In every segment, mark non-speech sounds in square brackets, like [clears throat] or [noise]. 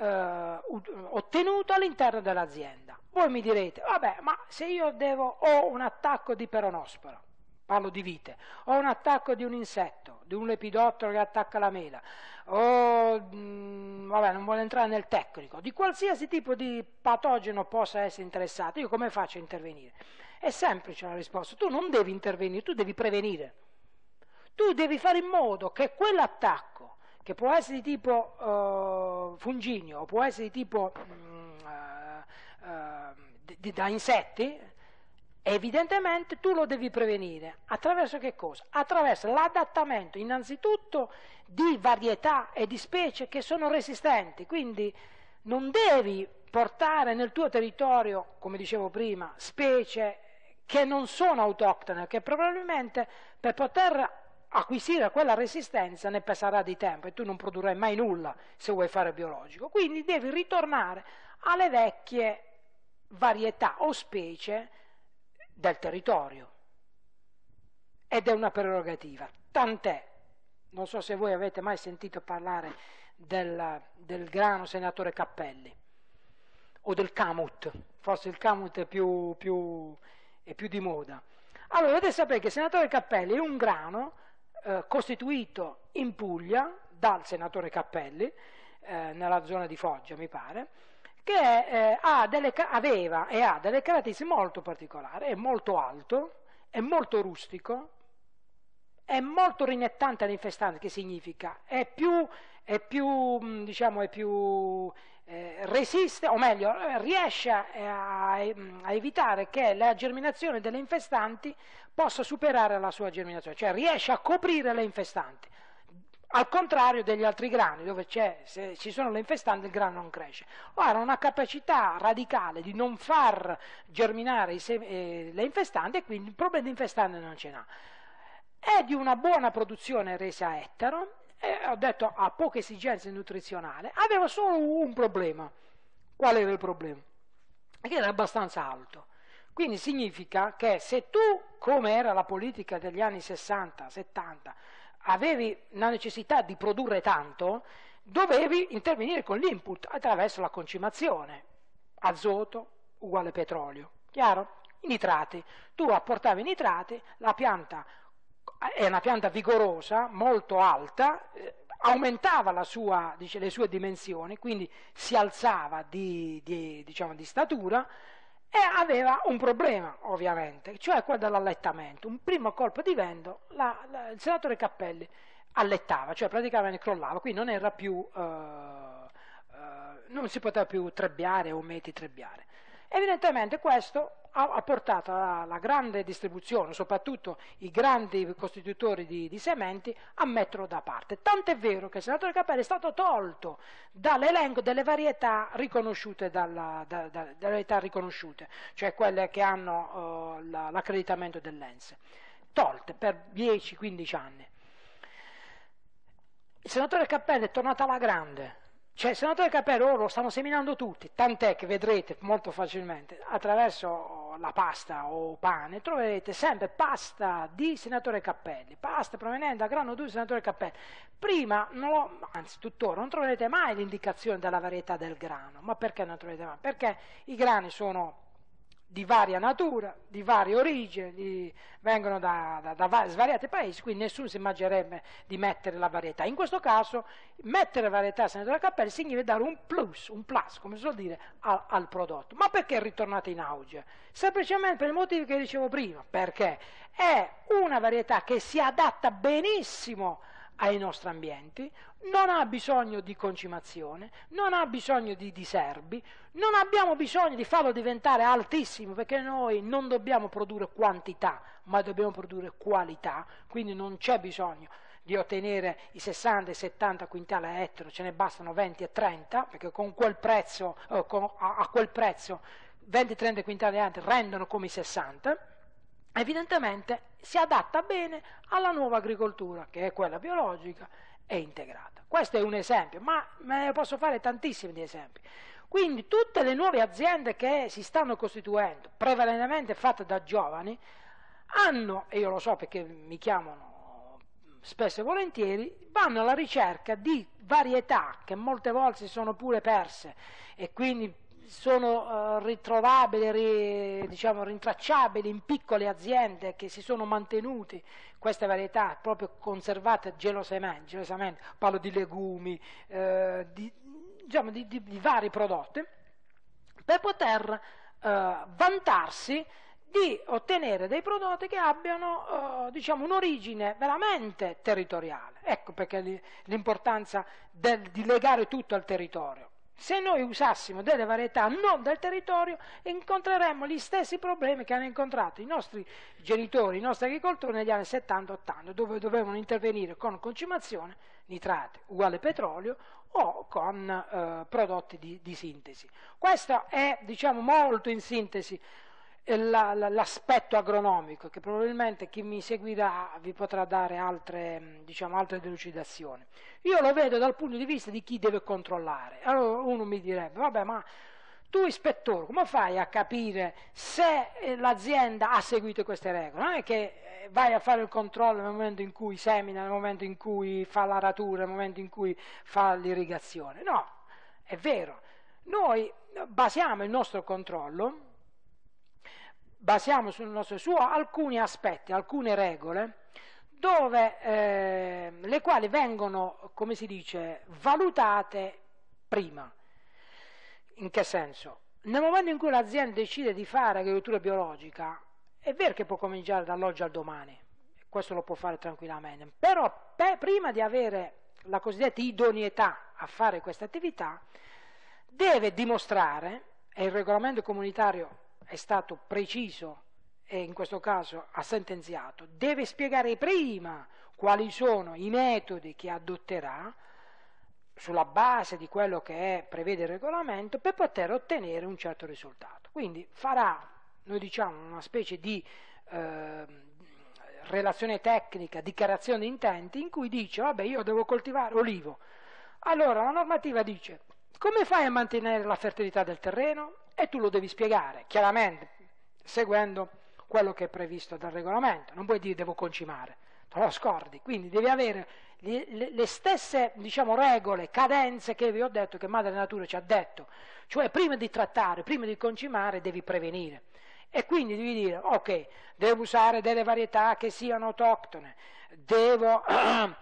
eh, ottenuto all'interno dell'azienda. Voi mi direte, vabbè, ma se io devo, ho un attacco di peronospora, parlo di vite, ho un attacco di un insetto, di un lepidottero che attacca la mela, o, mh, mm, vabbè, non voglio entrare nel tecnico, di qualsiasi tipo di patogeno possa essere interessato, io come faccio a intervenire? È semplice la risposta, tu non devi intervenire, tu devi prevenire. Tu devi fare in modo che quell'attacco che può essere di tipo eh, funginio, può essere di tipo mh, uh, uh, di, da insetti, evidentemente tu lo devi prevenire. Attraverso che cosa? Attraverso l'adattamento innanzitutto di varietà e di specie che sono resistenti, quindi non devi portare nel tuo territorio, come dicevo prima, specie che non sono autoctone, che probabilmente per poter acquisire quella resistenza ne passerà di tempo e tu non produrrai mai nulla se vuoi fare biologico. Quindi devi ritornare alle vecchie varietà o specie del territorio. Ed è una prerogativa. Tant'è, non so se voi avete mai sentito parlare del, del grano senatore Cappelli o del Camut, forse il Camut è più, più, è più di moda. Allora, dovete sapere che il senatore Cappelli è un grano eh, costituito in Puglia dal senatore Cappelli, eh, nella zona di Foggia mi pare, che eh, delle, aveva e ha delle caratteristiche molto particolari, è molto alto, è molto rustico, è molto rinettante all'infestante, che significa è più è più, mm, diciamo, è più eh, resiste, o meglio, eh, riesce a, a, evitare che la germinazione delle infestanti possa superare la sua germinazione, cioè riesce a coprire le infestanti. Al contrario degli altri grani, dove se ci sono le infestanti il grano non cresce. Ora, una capacità radicale di non far germinare eh, le infestanti e quindi il problema di infestante non ce n'ha. È di una buona produzione resa ettaro, eh, ho detto ha poche esigenze nutrizionali, aveva solo un problema. Qual era il problema? Che era abbastanza alto. Quindi significa che se tu, come era la politica degli anni 60-70, avevi la necessità di produrre tanto, dovevi intervenire con l'input attraverso la concimazione, azoto uguale petrolio, chiaro? I nitrati, tu apportavi i nitrati, la pianta è una pianta vigorosa, molto alta, eh, aumentava sua, dice, le sue dimensioni, quindi si alzava di, di, diciamo, di, statura e aveva un problema ovviamente, cioè quello dell'allettamento. Un primo colpo di vento la, la, il senatore Cappelli allettava, cioè praticamente crollava, quindi non era più... Eh, eh non si poteva più trebbiare o meti trebbiare. Evidentemente questo ha, portato la, grande distribuzione, soprattutto i grandi costitutori di, di, sementi, a metterlo da parte. Tant'è vero che il senatore Capelli è stato tolto dall'elenco delle varietà riconosciute, dalla, da, da, dalle varietà riconosciute cioè quelle che hanno uh, la, l'accreditamento dell'ENSE, tolte per 10-15 anni. Il senatore Cappelli è tornato alla grande, cioè, il senatore Capello ora lo stanno seminando tutti, tant'è che vedrete molto facilmente attraverso la pasta o pane, troverete sempre pasta di senatore Cappelli, pasta proveniente da grano 2 di senatore Cappelli. Prima, lo, anzi tuttora, non troverete mai l'indicazione della varietà del grano, ma perché non troverete mai? Perché i grani sono di varia natura, di varie origini, di, vengono da, da, da svariati paesi, quindi nessuno si immaginerebbe di mettere la varietà. In questo caso mettere varietà senatore Cappelli significa dare un plus, un plus, come si vuol dire, al, al prodotto. Ma perché è ritornata in auge? Semplicemente per i motivi che dicevo prima, perché è una varietà che si adatta benissimo ai nostri ambienti, non ha bisogno di concimazione, non ha bisogno di diserbi, non abbiamo bisogno di farlo diventare altissimo perché noi non dobbiamo produrre quantità, ma dobbiamo produrre qualità, quindi non c'è bisogno di ottenere i 60 e 70 quintali a ettaro, ce ne bastano 20 e 30, perché con quel prezzo, eh, con, a, a, quel prezzo 20 e 30 quintali a ettaro rendono come i 60 evidentemente si adatta bene alla nuova agricoltura, che è quella biologica e integrata. Questo è un esempio, ma ne posso fare tantissimi di esempi. Quindi tutte le nuove aziende che si stanno costituendo, prevalentemente fatte da giovani, hanno, e io lo so perché mi chiamano spesso e volentieri, vanno alla ricerca di varietà che molte volte si sono pure perse e quindi sono eh, ritrovabili, ri, diciamo, rintracciabili in piccole aziende che si sono mantenute queste varietà proprio conservate gelosamente, gelosamente parlo di legumi, eh, di, diciamo, di, di, di, vari prodotti, per poter eh, vantarsi di ottenere dei prodotti che abbiano eh, diciamo, un'origine veramente territoriale. Ecco perché l'importanza di legare tutto al territorio. Se noi usassimo delle varietà non del territorio, incontreremmo gli stessi problemi che hanno incontrato i nostri genitori, i nostri agricoltori negli anni 70-80, dove dovevano intervenire con concimazione, nitrate uguale petrolio, o con eh, prodotti di, di, sintesi. Questo è, diciamo, molto in sintesi eh, l'aspetto agronomico, che probabilmente chi mi seguirà vi potrà dare altre, mm, diciamo, altre, delucidazioni. Io lo vedo dal punto di vista di chi deve controllare. Allora uno mi direbbe, vabbè, ma tu ispettore, come fai a capire se eh, l'azienda ha seguito queste regole? Non è che eh, vai a fare il controllo nel momento in cui semina, nel momento in cui fa l'aratura, nel momento in cui fa l'irrigazione. No, è vero. Noi basiamo il nostro controllo basiamo sul nostro suo alcuni aspetti, alcune regole, dove, eh, le quali vengono, come si dice, valutate prima. In che senso? Nel momento in cui l'azienda decide di fare agricoltura biologica, è vero che può cominciare dall'oggi al domani, questo lo può fare tranquillamente, però per, prima di avere la cosiddetta idoneità a fare questa attività, deve dimostrare, e il regolamento comunitario è stato preciso e in questo caso ha sentenziato, deve spiegare prima quali sono i metodi che adotterà sulla base di quello che è, prevede il regolamento per poter ottenere un certo risultato. Quindi farà, noi diciamo, una specie di eh, relazione tecnica, dichiarazione di intenti in cui dice, vabbè io devo coltivare olivo. Allora la normativa dice, come fai a mantenere la fertilità del terreno? e tu lo devi spiegare, chiaramente, seguendo quello che è previsto dal regolamento. Non puoi dire devo concimare, te lo scordi. Quindi devi avere le, stesse diciamo, regole, cadenze che vi ho detto, che Madre Natura ci ha detto. Cioè prima di trattare, prima di concimare devi prevenire. E quindi devi dire, ok, devo usare delle varietà che siano autoctone, devo [clears throat] eh,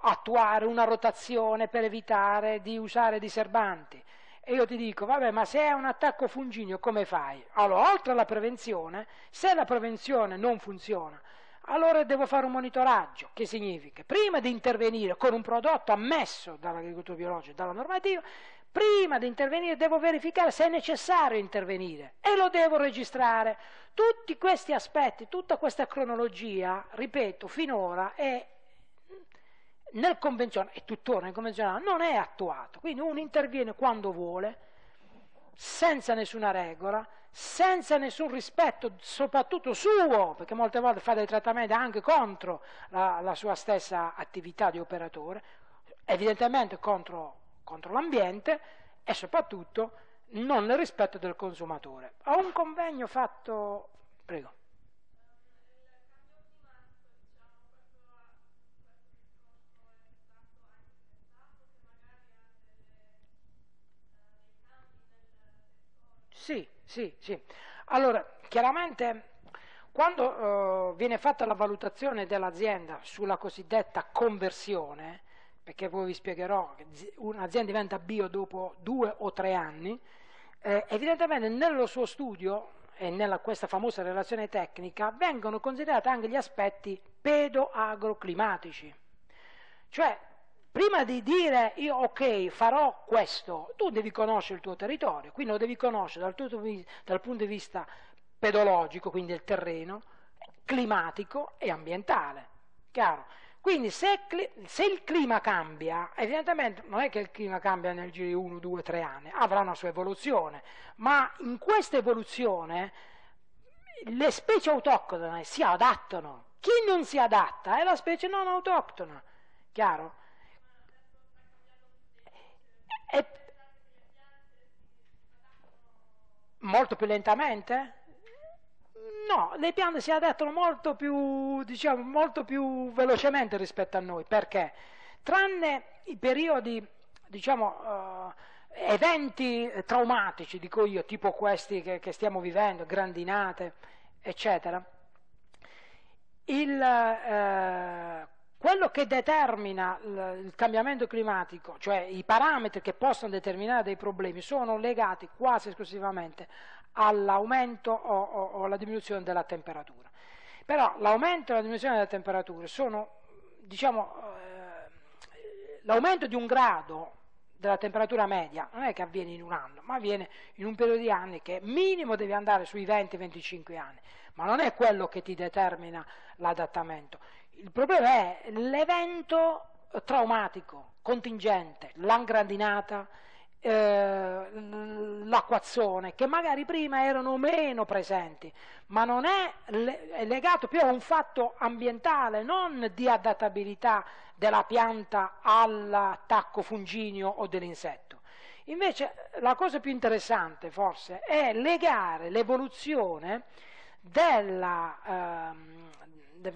attuare una rotazione per evitare di usare diserbanti, e io ti dico, vabbè, ma se è un attacco funginio come fai? Allora, oltre alla prevenzione, se la prevenzione non funziona, allora devo fare un monitoraggio, che significa prima di intervenire con un prodotto ammesso dall'agricoltura biologica e dalla normativa, prima di intervenire devo verificare se è necessario intervenire e lo devo registrare. Tutti questi aspetti, tutta questa cronologia, ripeto, finora è nel convenzionale, e tuttora nel convenzionale, non è attuato. Quindi uno interviene quando vuole, senza nessuna regola, senza nessun rispetto, soprattutto suo, perché molte volte fa dei trattamenti anche contro la, la sua stessa attività di operatore, evidentemente contro, contro l'ambiente e soprattutto non nel rispetto del consumatore. Ho un convegno fatto... Prego. Sì, sì, sì. Allora, chiaramente quando eh, viene fatta la valutazione dell'azienda sulla cosiddetta conversione, perché poi vi spiegherò che un'azienda diventa bio dopo due o tre anni, eh, evidentemente nello suo studio e nella questa famosa relazione tecnica vengono considerati anche gli aspetti pedoagroclimatici, cioè prima di dire io ok farò questo, tu devi conoscere il tuo territorio, quindi lo devi conoscere dal, tuo, dal punto di vista pedologico, quindi il terreno, climatico e ambientale. Chiaro? Quindi se, se, il clima cambia, evidentemente non è che il clima cambia nel giro di 1, 2, 3 anni, avrà una sua evoluzione, ma in questa evoluzione le specie autoctone si adattano. Chi non si adatta è la specie non autoctona. Chiaro? E... Molto più lentamente? No, le piante si adattano molto più, diciamo, molto più velocemente rispetto a noi, perché tranne i periodi, diciamo, uh, eventi traumatici, dico io, tipo questi che, che stiamo vivendo, grandinate, eccetera, il, eh, quello che determina il cambiamento climatico, cioè i parametri che possono determinare dei problemi, sono legati quasi esclusivamente all'aumento o, o, o, alla diminuzione della temperatura. Però l'aumento e la diminuzione della temperatura sono, diciamo, eh, l'aumento di un grado della temperatura media non è che avviene in un anno, ma avviene in un periodo di anni che minimo deve andare sui 20-25 anni, ma non è quello che ti determina l'adattamento. Il problema è l'evento traumatico, contingente, l'angrandinata, eh, l'acquazzone, che magari prima erano meno presenti, ma non è, è legato più a un fatto ambientale, non di adattabilità della pianta all'attacco funginio o dell'insetto. Invece la cosa più interessante forse è legare l'evoluzione della, ehm,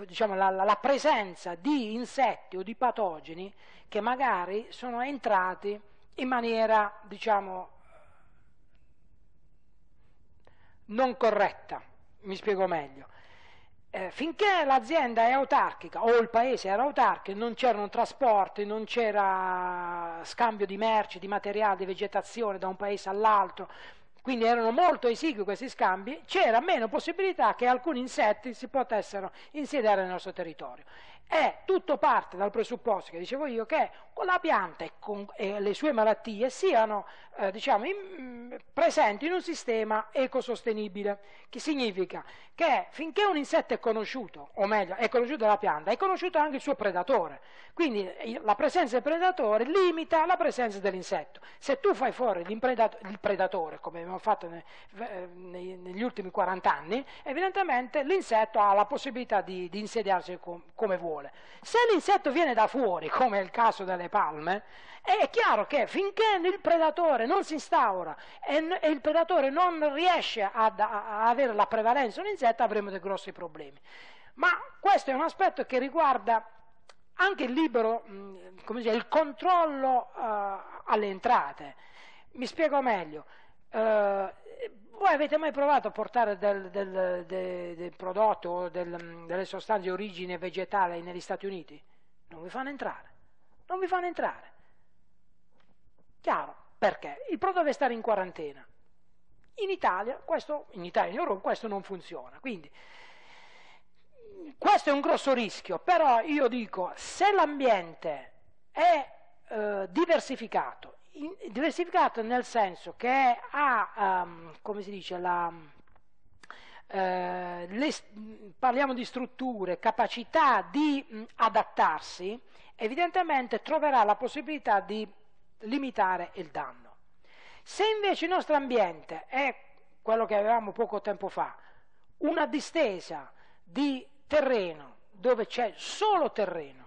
diciamo, la, la, presenza di insetti o di patogeni che magari sono entrati in maniera diciamo, non corretta, mi spiego meglio. Eh, finché l'azienda è autarchica o il paese era autarchico, non c'erano trasporti, non c'era scambio di merci, di materiali, di vegetazione da un paese all'altro, quindi erano molto esigui questi scambi, c'era meno possibilità che alcuni insetti si potessero insediare nel nostro territorio. E tutto parte dal presupposto che dicevo io che la pianta e, con, e le sue malattie siano eh, diciamo, in, presenti in un sistema ecosostenibile, che significa che finché un insetto è conosciuto, o meglio è conosciuta la pianta, è conosciuto anche il suo predatore, quindi eh, la presenza del predatore limita la presenza dell'insetto. Se tu fai fuori il predatore come abbiamo fatto ne, eh, ne, negli ultimi 40 anni, evidentemente l'insetto ha la possibilità di, di insediarsi com, come vuole. Se l'insetto viene da fuori, come è il caso delle palme, è chiaro che finché il predatore non si instaura e, e il predatore non riesce ad, a, a avere la prevalenza dell'insetto, avremo dei grossi problemi. Ma questo è un aspetto che riguarda anche il libero, dice, il controllo uh, alle entrate. Mi spiego meglio. Eh, voi avete mai provato a portare del, del, del, del prodotto o delle sostanze di origine vegetale negli Stati Uniti? Non vi fanno entrare. Non vi fanno entrare. Chiaro, perché? Il prodotto deve stare in quarantena. In Italia, questo, in Italia, in Europa, questo non funziona. Quindi, questo è un grosso rischio, però io dico, se l'ambiente è eh, diversificato in, diversificato nel senso che ha, um, come si dice, la, eh, le, parliamo di strutture, capacità di mh, adattarsi, evidentemente troverà la possibilità di limitare il danno. Se invece il nostro ambiente è quello che avevamo poco tempo fa, una distesa di terreno dove c'è solo terreno,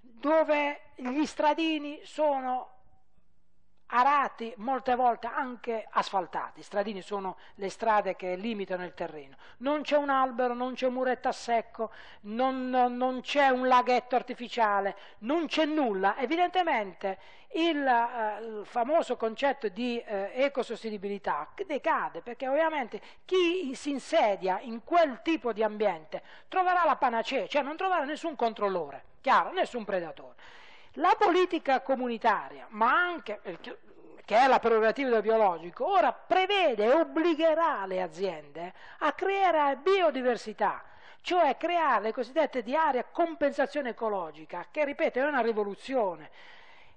dove gli stradini sono arati molte volte anche asfaltati, stradini sono le strade che limitano il terreno, non c'è un albero, non c'è un muretto a secco, non, non c'è un laghetto artificiale, non c'è nulla, evidentemente il, eh, il, famoso concetto di eh, ecosostenibilità decade perché ovviamente chi si insedia in quel tipo di ambiente troverà la panacea, cioè non troverà nessun controllore, chiaro, nessun predatore. La politica comunitaria, ma anche eh, che è la prerogativa del biologico, ora prevede e obbligherà le aziende a creare biodiversità, cioè creare le cosiddette di area compensazione ecologica, che ripeto è una rivoluzione.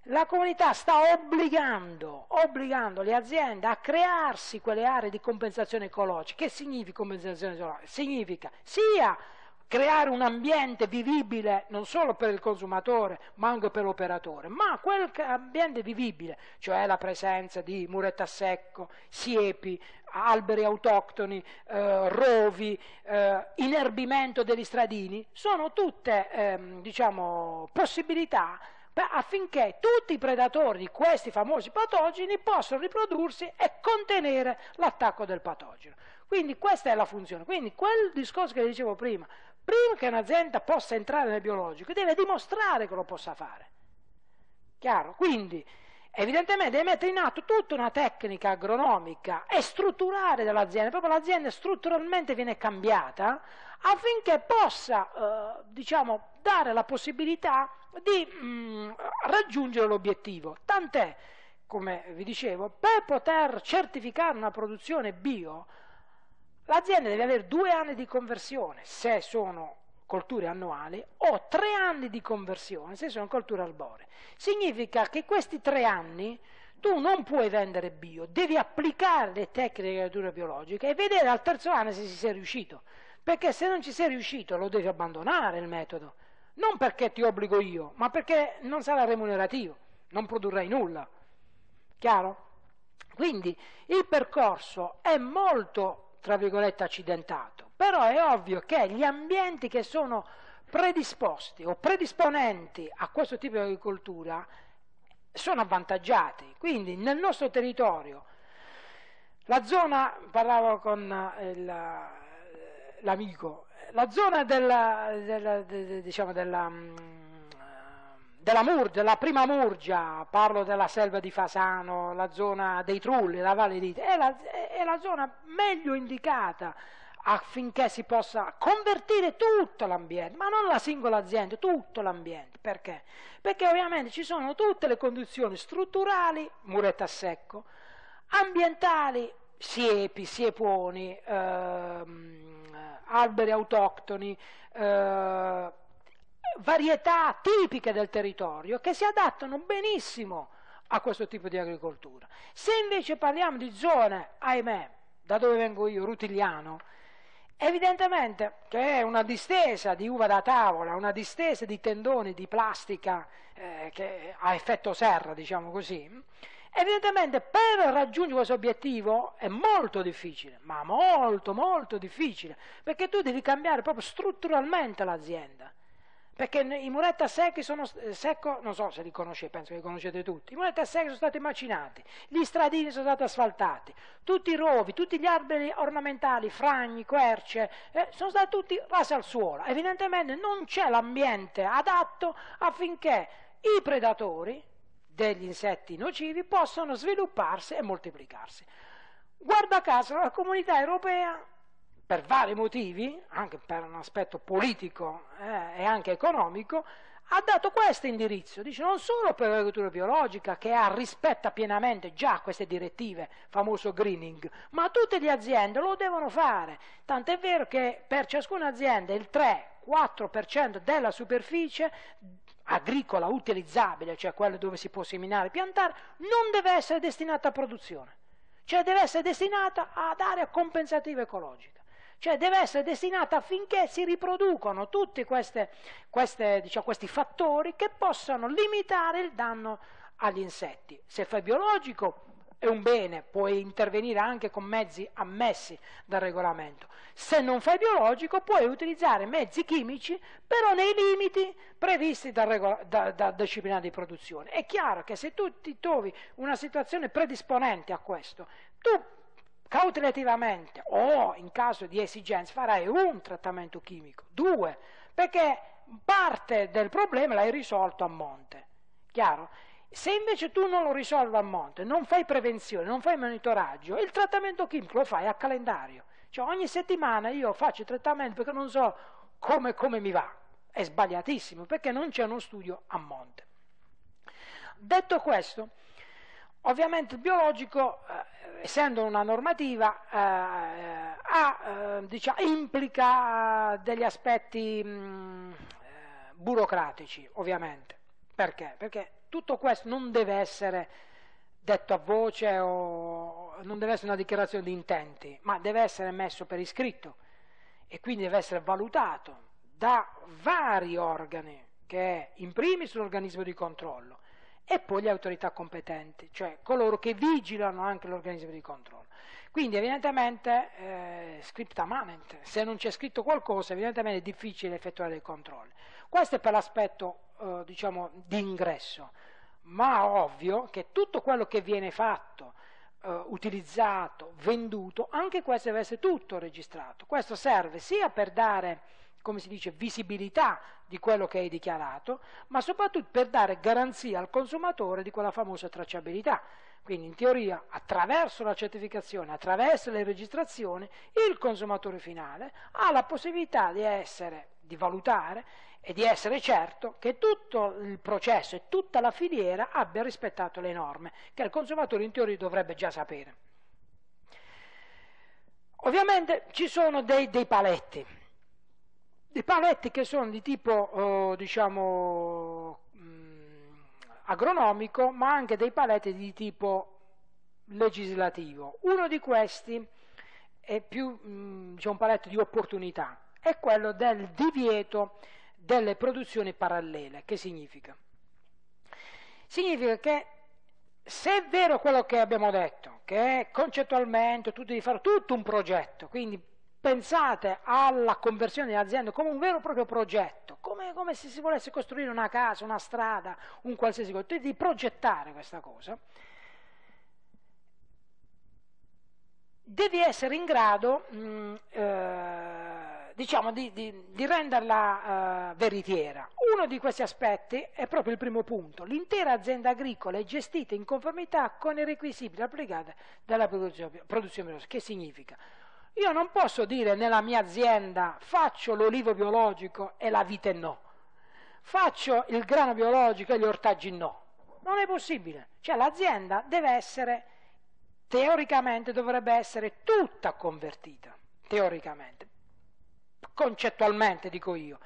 La comunità sta obbligando, obbligando le aziende a crearsi quelle aree di compensazione ecologica. Che significa compensazione ecologica? Significa sia creare un ambiente vivibile non solo per il consumatore ma anche per l'operatore, ma quel ambiente vivibile, cioè la presenza di muretta a secco, siepi, alberi autoctoni, eh, rovi, eh, inerbimento degli stradini, sono tutte ehm, diciamo, possibilità affinché tutti i predatori di questi famosi patogeni possano riprodursi e contenere l'attacco del patogeno. Quindi questa è la funzione. Quindi quel discorso che dicevo prima, prima che un'azienda possa entrare nel biologico, deve dimostrare che lo possa fare. Chiaro? Quindi, evidentemente, deve mettere in atto tutta una tecnica agronomica e strutturale dell'azienda, proprio l'azienda strutturalmente viene cambiata affinché possa, eh, diciamo, dare la possibilità di mh, mm, raggiungere l'obiettivo. Tant'è, come vi dicevo, per poter certificare una produzione bio, L'azienda deve avere due anni di conversione se sono colture annuali o tre anni di conversione se sono colture arboree. Significa che questi tre anni tu non puoi vendere bio, devi applicare le tecniche di agricoltura biologica e vedere al terzo anno se ci sei riuscito, perché se non ci sei riuscito lo devi abbandonare il metodo, non perché ti obbligo io, ma perché non sarà remunerativo, non produrrai nulla. Chiaro? Quindi il percorso è molto tra virgolette, accidentato. Però è ovvio che gli ambienti che sono predisposti o predisponenti a questo tipo di agricoltura sono avvantaggiati. Quindi nel nostro territorio, la zona, parlavo con eh, l'amico, la zona della, della, diciamo della mm, della, Mur- della prima Murgia, parlo della selva di Fasano, la zona dei Trulli, la Valle di è la, è la zona meglio indicata affinché si possa convertire tutto l'ambiente, ma non la singola azienda, tutto l'ambiente. Perché? Perché ovviamente ci sono tutte le condizioni strutturali, muretta a secco, ambientali, siepi, sieponi, ehm, alberi autoctoni, ehm, varietà tipiche del territorio che si adattano benissimo a questo tipo di agricoltura. Se invece parliamo di zone, ahimè, da dove vengo io, Rutigliano, evidentemente che è una distesa di uva da tavola, una distesa di tendoni di plastica eh, a effetto serra, diciamo così, Evidentemente per raggiungere questo obiettivo è molto difficile, ma molto molto difficile, perché tu devi cambiare proprio strutturalmente l'azienda perché i a secchi sono, eh, secco, non so se li conoscete, penso che li conoscete tutti, i a secchi sono stati macinati, gli stradini sono stati asfaltati, tutti i rovi, tutti gli alberi ornamentali, fragni, querce, eh, sono stati tutti rasi al suolo. Evidentemente non c'è l'ambiente adatto affinché i predatori degli insetti nocivi possano svilupparsi e moltiplicarsi. Guarda caso, la comunità europea per vari motivi, anche per un aspetto politico eh, e anche economico, ha dato questo indirizzo, dice non solo per l'agricoltura biologica che ha, rispetta pienamente già queste direttive, famoso greening, ma tutte le aziende lo devono fare, tant'è vero che per ciascuna azienda il 3-4% della superficie agricola utilizzabile, cioè quella dove si può seminare e piantare, non deve essere destinata a produzione, cioè deve essere destinata ad area compensativa ecologica. Cioè deve essere destinata affinché si riproducono tutti queste, queste, diciamo, questi fattori che possano limitare il danno agli insetti. Se fai biologico è un bene, puoi intervenire anche con mezzi ammessi dal regolamento. Se non fai biologico puoi utilizzare mezzi chimici, però nei limiti previsti dal, regola- da, da disciplina di produzione. È chiaro che se tu ti trovi una situazione predisponente a questo, tu cautelativamente o in caso di esigenza farai un trattamento chimico, due, perché parte del problema l'hai risolto a monte, chiaro? Se invece tu non lo risolvi a monte, non fai prevenzione, non fai monitoraggio, il trattamento chimico lo fai a calendario. Cioè ogni settimana io faccio il trattamento perché non so come, come mi va. È sbagliatissimo perché non c'è uno studio a monte. Detto questo, ovviamente il biologico eh, essendo una normativa, eh, eh ha, eh, diciamo, implica eh, degli aspetti mh, mm, eh, burocratici, ovviamente. Perché? Perché tutto questo non deve essere detto a voce o non deve essere una dichiarazione di intenti, ma deve essere messo per iscritto e quindi deve essere valutato da vari organi, che è in primis l'organismo di controllo, e poi le autorità competenti, cioè coloro che vigilano anche l'organismo di controllo. Quindi evidentemente eh, scripta manent, se non c'è scritto qualcosa evidentemente è difficile effettuare dei controlli. Questo è per l'aspetto eh, diciamo, di ingresso, ma ovvio che tutto quello che viene fatto, eh, utilizzato, venduto, anche questo deve essere tutto registrato. Questo serve sia per dare come si dice, visibilità di quello che hai dichiarato, ma soprattutto per dare garanzia al consumatore di quella famosa tracciabilità. Quindi in teoria attraverso la certificazione, attraverso le registrazioni, il consumatore finale ha la possibilità di essere, di valutare e di essere certo che tutto il processo e tutta la filiera abbia rispettato le norme, che il consumatore in teoria dovrebbe già sapere. Ovviamente ci sono dei, dei paletti, dei paletti che sono di tipo, eh, diciamo, mh, mm, agronomico, ma anche dei paletti di tipo legislativo. Uno di questi è più, mh, mm, diciamo, un paletto di opportunità, è quello del divieto delle produzioni parallele. Che significa? Significa che se è vero quello che abbiamo detto, che concettualmente tu devi fare tutto un progetto, quindi pensate alla conversione dell'azienda come un vero e proprio progetto, come, come, se si volesse costruire una casa, una strada, un qualsiasi cosa, di progettare questa cosa, devi essere in grado mh, mm, eh, diciamo di, di, di renderla eh, veritiera. Uno di questi aspetti è proprio il primo punto. L'intera azienda agricola è gestita in conformità con i requisiti applicati dalla produzione, produzione che significa? Io non posso dire nella mia azienda faccio l'olivo biologico e la vite no, faccio il grano biologico e gli ortaggi no. Non è possibile. Cioè l'azienda deve essere, teoricamente dovrebbe essere tutta convertita, teoricamente, concettualmente dico io.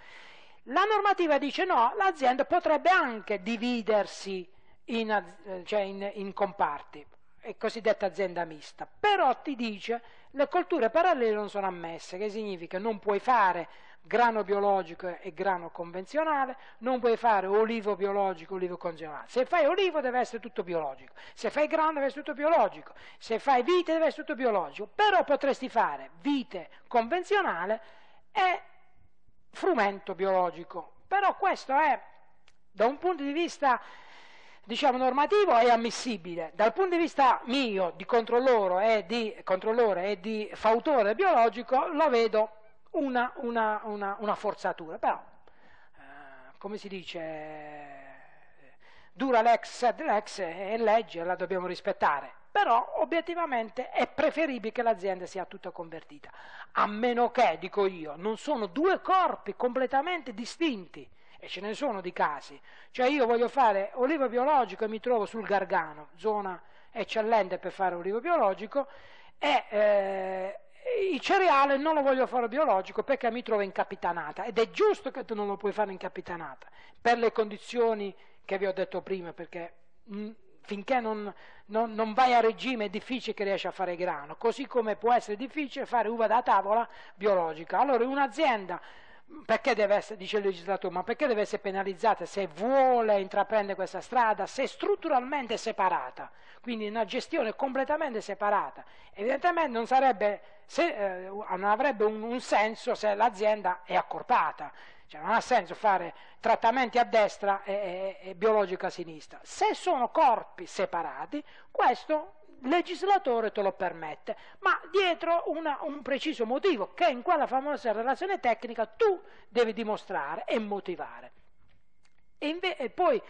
La normativa dice no, l'azienda potrebbe anche dividersi in, eh, cioè in, in comparti, è eh, cosiddetta azienda mista, però ti dice le colture parallele non sono ammesse, che significa non puoi fare grano biologico e grano convenzionale, non puoi fare olivo biologico, e olivo convenzionale. Se fai olivo deve essere tutto biologico, se fai grano deve essere tutto biologico, se fai vite deve essere tutto biologico, però potresti fare vite convenzionale e frumento biologico. Però questo è da un punto di vista diciamo, normativo è ammissibile, dal punto di vista mio di controllore e di, controllore e di fautore biologico lo vedo una, una, una, una forzatura, però eh, come si dice dura l'ex, sed l'ex è legge, la dobbiamo rispettare, però obiettivamente è preferibile che l'azienda sia tutta convertita, a meno che, dico io, non sono due corpi completamente distinti, e ce ne sono di casi, cioè io voglio fare olivo biologico e mi trovo sul Gargano, zona eccellente per fare olivo biologico, e eh, il cereale non lo voglio fare biologico perché mi trovo in capitanata ed è giusto che tu non lo puoi fare in capitanata per le condizioni che vi ho detto prima, perché mh, mm, finché non, non, non, vai a regime è difficile che riesci a fare grano, così come può essere difficile fare uva da tavola biologica. Allora un'azienda perché deve essere, dice il legislatore, ma perché deve essere penalizzata se vuole intraprendere questa strada, se strutturalmente separata, quindi una gestione completamente separata. Evidentemente non, sarebbe, se, eh, non avrebbe un, un, senso se l'azienda è accorpata, cioè non ha senso fare trattamenti a destra e, e, e biologico a sinistra. Se sono corpi separati, questo il legislatore te lo permette, ma dietro una, un preciso motivo che in quella famosa relazione tecnica tu devi dimostrare e motivare. E, e poi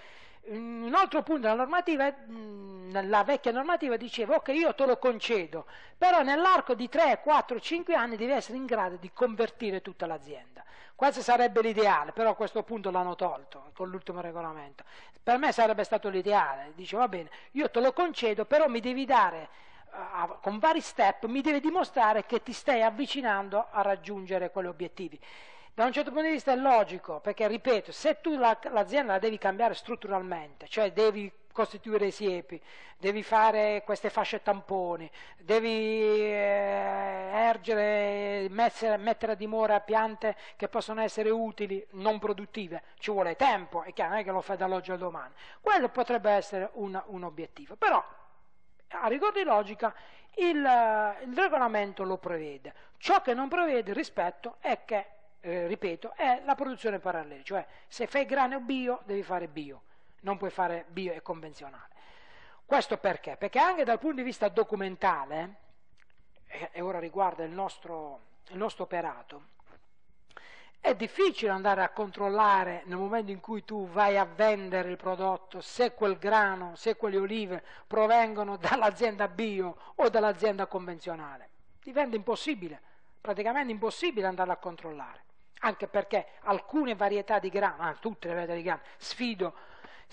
mm, un altro punto della normativa, mm, la vecchia normativa diceva ok io te lo concedo, però nell'arco di 3, 4, 5 anni devi essere in grado di convertire tutta l'azienda. Questo sarebbe l'ideale, però a questo punto l'hanno tolto con l'ultimo regolamento. Per me sarebbe stato l'ideale, dice va bene, io te lo concedo, però mi devi dare eh, con vari step, mi devi dimostrare che ti stai avvicinando a raggiungere quegli obiettivi. Da un certo punto di vista è logico, perché ripeto, se tu l'azienda la devi cambiare strutturalmente, cioè devi costituire i siepi, devi fare queste fasce tamponi, devi eh, ergere, messe, mettere a dimora piante che possono essere utili, non produttive, ci vuole tempo, è chiaro, non è che lo fai dall'oggi al domani. Quello potrebbe essere un, un obiettivo, però a rigor di logica il, il, regolamento lo prevede. Ciò che non prevede rispetto è che, eh, ripeto, è la produzione parallela, cioè se fai grano bio devi fare bio non puoi fare bio e convenzionale. Questo perché? Perché anche dal punto di vista documentale, eh, e ora riguarda il nostro, il nostro operato, è difficile andare a controllare nel momento in cui tu vai a vendere il prodotto se quel grano, se quelle olive provengono [laughs] dall'azienda bio o dall'azienda convenzionale. Diventa impossibile, praticamente impossibile andare a controllare, anche perché alcune varietà di grano, anzi ah, tutte le varietà di grano, sfido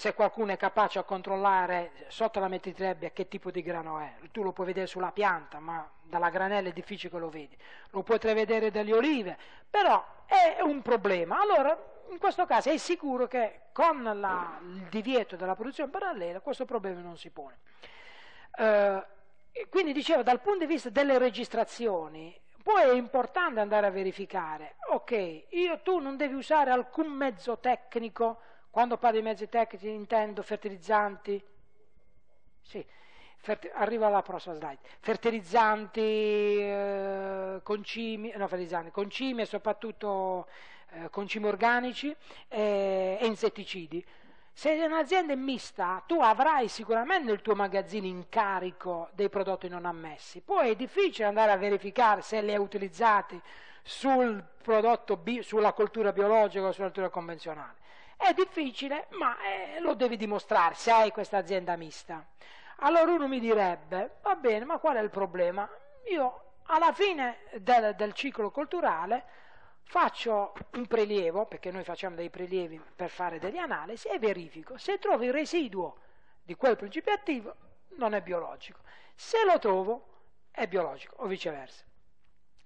se qualcuno è capace a controllare sotto la mettitrebbia che tipo di grano è, tu lo puoi vedere sulla pianta, ma dalla granella è difficile che lo vedi, lo puoi vedere dalle olive, però è un problema. Allora, in questo caso è sicuro che con la, il divieto della produzione parallela questo problema non si pone. Eh, quindi dicevo, dal punto di vista delle registrazioni, poi è importante andare a verificare, ok, io, tu non devi usare alcun mezzo tecnico quando parlo di mezzi tecnici intendo fertilizzanti, sì, Ferti arriva alla prossima slide, fertilizzanti, eh, concimi, no, fertilizzanti, concimi e soprattutto eh, concimi organici eh, e insetticidi. Se è un'azienda mista, tu avrai sicuramente nel tuo magazzino in carico dei prodotti non ammessi. Poi è difficile andare a verificare se li hai utilizzati sul prodotto, sulla coltura biologica o sulla coltura convenzionale. È difficile, ma eh, lo devi dimostrare se hai questa azienda mista. Allora uno mi direbbe, va bene, ma qual è il problema? Io alla fine del, del ciclo culturale faccio un prelievo, perché noi facciamo dei prelievi per fare delle analisi, e verifico. Se trovo il residuo di quel principio attivo, non è biologico. Se lo trovo, è biologico, o viceversa.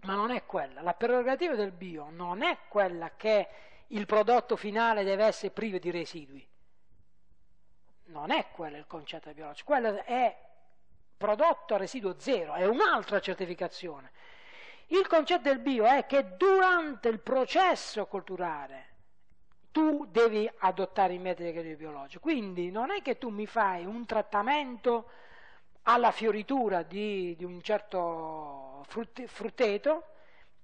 Ma non è quella. La prerogativa del bio non è quella che il prodotto finale deve essere privo di residui. Non è quello il concetto biologico, quello è prodotto a residuo zero, è un'altra certificazione. Il concetto del bio è che durante il processo culturale tu devi adottare i metodi di agricoltura quindi non è che tu mi fai un trattamento alla fioritura di, di un certo frutteto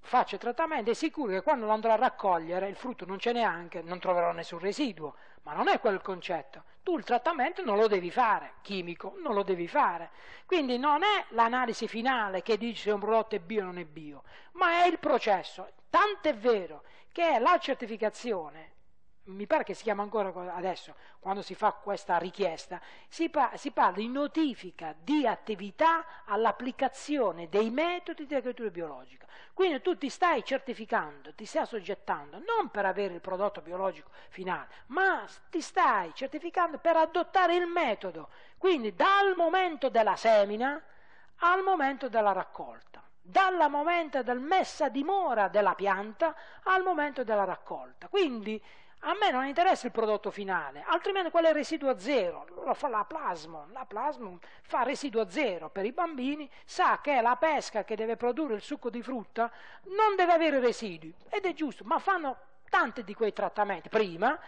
faccio il trattamento è sicuro che quando lo andrò a raccogliere il frutto non c'è neanche, non troverò nessun residuo, ma non è quel concetto. Tu il trattamento non lo devi fare, chimico, non lo devi fare. Quindi non è l'analisi finale che dice se un prodotto è bio o non è bio, ma è il processo. Tant'è vero che la certificazione mi pare che si chiama ancora adesso, quando si fa questa richiesta, si, par si parla di notifica di attività all'applicazione dei metodi di agricoltura biologica. Quindi tu ti stai certificando, ti stai assoggettando non per avere il prodotto biologico finale, ma ti stai certificando per adottare il metodo, quindi dal momento della semina al momento della raccolta dal momento del messa a dimora della pianta al momento della raccolta. Quindi a me non interessa il prodotto finale, altrimenti quello è residuo a zero, lo fa la Plasmon, la Plasmon fa residuo a zero per i bambini, sa che la pesca che deve produrre il succo di frutta non deve avere residui, ed è giusto, ma fanno tanti di quei trattamenti prima,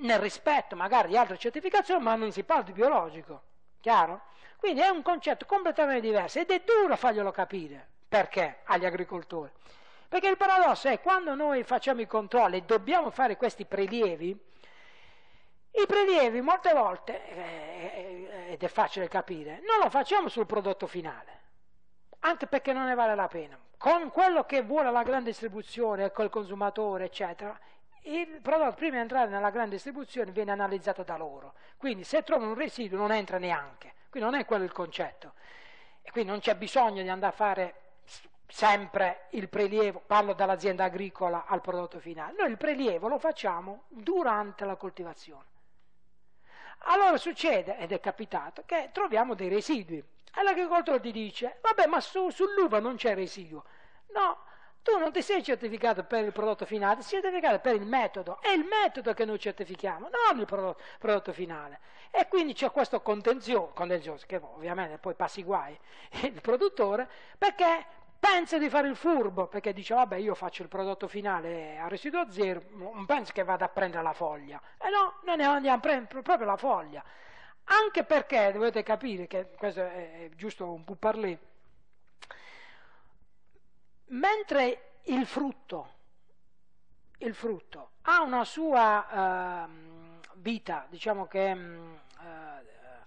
nel rispetto magari di altre certificazioni, ma non si parla di biologico, chiaro? Quindi è un concetto completamente diverso ed è duro farglielo capire, perché, agli agricoltori. Perché il paradosso è quando noi facciamo i controlli e dobbiamo fare questi prelievi, i prelievi molte volte, eh, ed è facile capire, non lo facciamo sul prodotto finale, anche perché non ne vale la pena. Con quello che vuole la grande distribuzione, col ecco, consumatore, eccetera, il prodotto prima di entrare nella grande distribuzione viene analizzato da loro. Quindi se trovano un residuo non entra neanche. Qui non è quello il concetto. E qui non c'è bisogno di andare a fare sempre il prelievo, parlo dall'azienda agricola al prodotto finale, noi il prelievo lo facciamo durante la coltivazione. Allora succede, ed è capitato, che troviamo dei residui. E l'agricoltore ti dice, vabbè ma su, sull'uva non c'è residuo. No, tu non ti sei certificato per il prodotto finale, sei certificato per il metodo. È il metodo che noi certifichiamo, non il prodotto, prodotto finale. E quindi c'è questo contenzioso, contenzioso, che ovviamente poi passi guai, il produttore, perché pensa di fare il furbo perché dice vabbè io faccio il prodotto finale a residuo zero, non penso che vada a prendere la foglia. E eh no, noi ne andiamo a prendere proprio la foglia. Anche perché dovete capire che questo è giusto un po' puparlé. Mentre il frutto, il frutto ha una sua eh, vita, diciamo che ehm, eh,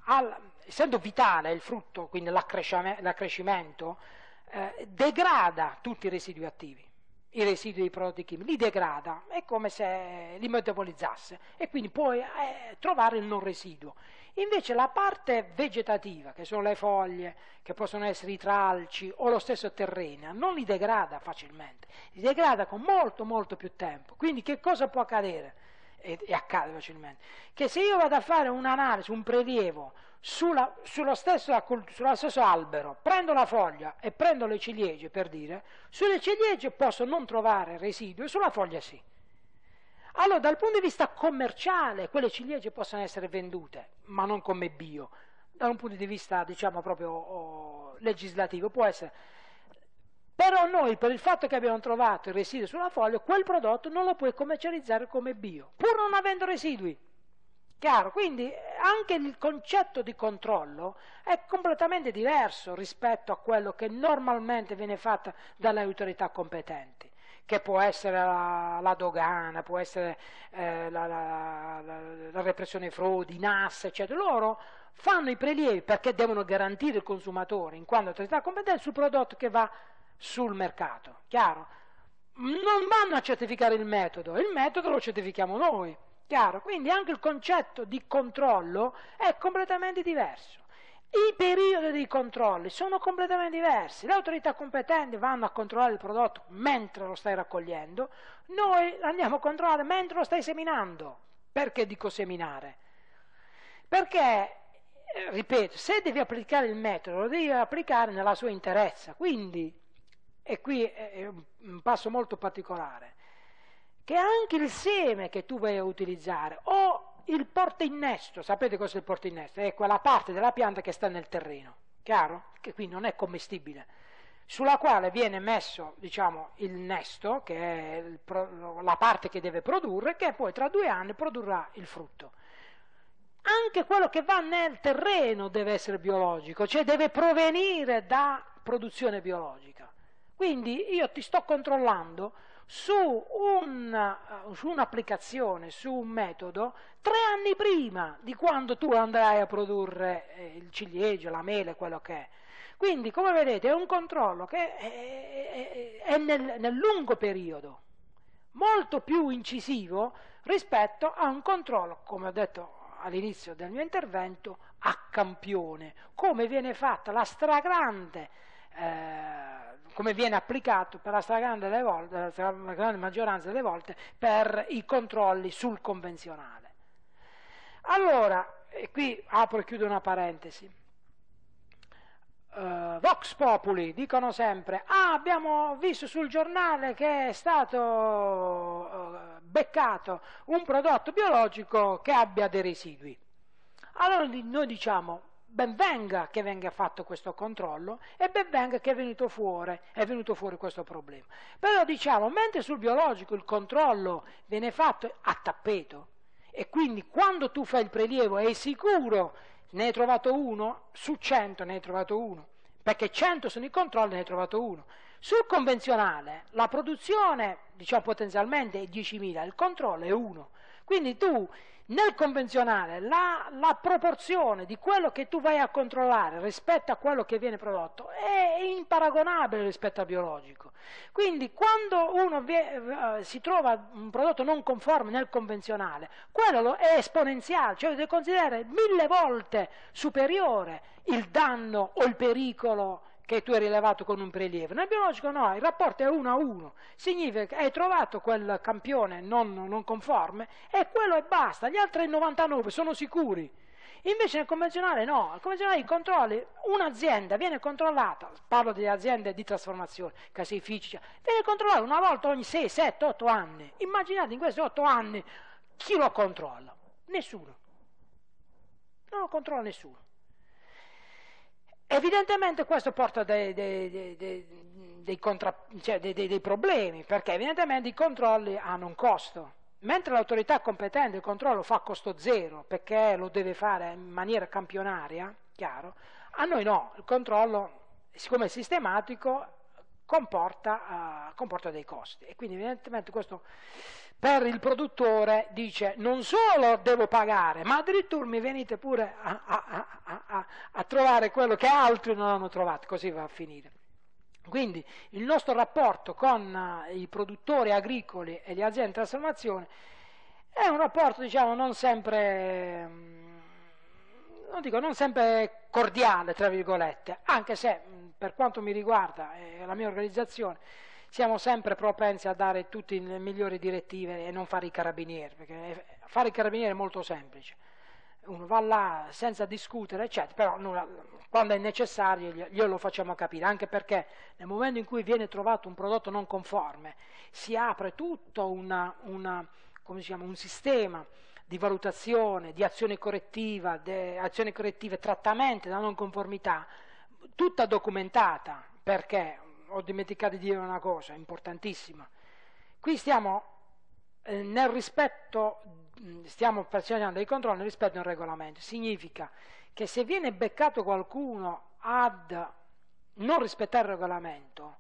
ha, essendo vitale il frutto, quindi l'accrescimento, eh, degrada tutti i residui attivi, i residui dei prodotti chimici, li degrada, è come se li metabolizzasse e quindi puoi eh, trovare il non residuo. Invece la parte vegetativa, che sono le foglie, che possono essere i tralci o lo stesso terreno, non li degrada facilmente, li degrada con molto molto più tempo. Quindi che cosa può accadere? e, e accade facilmente, che se io vado a fare un'analisi, un prelievo sulla, stesso, sullo stesso albero, prendo la foglia e prendo le ciliegie per dire, sulle ciliegie posso non trovare residui, sulla foglia sì. Allora, dal punto di vista commerciale, quelle ciliegie possono essere vendute, ma non come bio. Da un punto di vista, diciamo, proprio oh, legislativo, può essere però noi, per il fatto che abbiamo trovato il residuo sulla foglia, quel prodotto non lo puoi commercializzare come bio, pur non avendo residui. Chiaro? Quindi eh, anche il concetto di controllo è completamente diverso rispetto a quello che normalmente viene fatto dalle autorità competenti che può essere la, la dogana, può essere eh, la, la, la, repressione frodi, NAS, eccetera. Loro fanno i prelievi perché devono garantire il consumatore, in quanto autorità competente, sul prodotto che va sul mercato, chiaro? Non vanno a certificare il metodo, il metodo lo certifichiamo noi, chiaro? Quindi anche il concetto di controllo è completamente diverso. I periodi dei controlli sono completamente diversi, le autorità competenti vanno a controllare il prodotto mentre lo stai raccogliendo, noi andiamo a controllare mentre lo stai seminando. Perché dico seminare? Perché, eh, ripeto, se devi applicare il metodo, lo devi applicare nella sua interezza, quindi e qui è un passo molto particolare, che anche il seme che tu vai a utilizzare o il portainnesto, sapete cos'è il portainnesto? È quella parte della pianta che sta nel terreno, chiaro? Che qui non è commestibile, sulla quale viene messo diciamo, il nesto, che è il, la parte che deve produrre, che poi tra due anni produrrà il frutto. Anche quello che va nel terreno deve essere biologico, cioè deve provenire da produzione biologica. Quindi io ti sto controllando su, una, eh, su un'applicazione, su un metodo, tre anni prima di quando tu andrai a produrre eh, il ciliegio, la mele, quello che è. Quindi, come vedete, è un controllo che è, è, è nel, nel lungo periodo, molto più incisivo rispetto a un controllo, come ho detto all'inizio del mio intervento, a campione, come viene fatta la stragrande... Eh, come viene applicato per la stragrande, volte, la stragrande maggioranza delle volte per i controlli sul convenzionale. Allora, qui apro e chiudo una parentesi. Uh, Vox Populi dicono sempre ah, abbiamo visto sul giornale che è stato uh, beccato un prodotto biologico che abbia dei residui allora noi diciamo ben venga che venga fatto questo controllo e ben venga che è venuto, fuori, è venuto fuori questo problema. Però diciamo, mentre sul biologico il controllo viene fatto a tappeto e quindi quando tu fai il prelievo è sicuro ne hai trovato uno, su 100 ne hai trovato uno, perché 100 sono i controlli ne hai trovato uno. Sul convenzionale la produzione diciamo potenzialmente è 10.000, il controllo è 1. Quindi tu nel convenzionale la, la, proporzione di quello che tu vai a controllare rispetto a quello che viene prodotto è imparagonabile rispetto al biologico. Quindi quando uno vie, eh, si trova un prodotto non conforme nel convenzionale, quello è esponenziale, cioè deve considerare mille volte superiore il danno o il pericolo che tu hai rilevato con un prelievo. Nel biologico no, il rapporto è uno a uno, significa che hai trovato quel campione non, non conforme e quello e basta, gli altri 99 sono sicuri. Invece nel convenzionale no, nel convenzionale i controlli, un'azienda viene controllata, parlo delle aziende di trasformazione, caseifici, viene controllata una volta ogni 6, 7, 8 anni. Immaginate in questi 8 anni chi lo controlla? Nessuno. Non lo controlla nessuno. Evidentemente questo porta dei, dei, dei, contra, cioè dei, problemi, perché evidentemente i controlli hanno un costo. Mentre l'autorità competente il controllo fa a costo zero, perché lo deve fare in maniera campionaria, chiaro, a noi no, il controllo, siccome è sistematico, comporta, uh, comporta dei costi. E quindi evidentemente questo per il produttore dice non solo devo pagare, ma addirittura mi venite pure a, a, a, a, trovare quello che altri non hanno trovato, così va a finire. Quindi il nostro rapporto con eh, i produttori agricoli e le aziende di trasformazione è un rapporto diciamo non sempre, mm, non dico, non sempre cordiale, tra virgolette, anche se mm, per quanto mi riguarda e eh, la mia organizzazione siamo sempre propensi a dare tutte le migliori direttive e non fare i carabinieri, perché eh, fare i carabinieri è molto semplice. Uno va là senza discutere, eccetera, però nulla, quando è necessario glielo facciamo capire, anche perché nel momento in cui viene trovato un prodotto non conforme si apre tutto una, una, diciamo, un sistema di valutazione, di azione correttiva, di azione correttiva e trattamento della non conformità, tutta documentata, perché ho dimenticato di dire una cosa importantissima. Qui stiamo eh, nel rispetto, stiamo perfezionando i controlli rispetto al regolamento. Significa che se viene beccato qualcuno ad non rispettare il regolamento,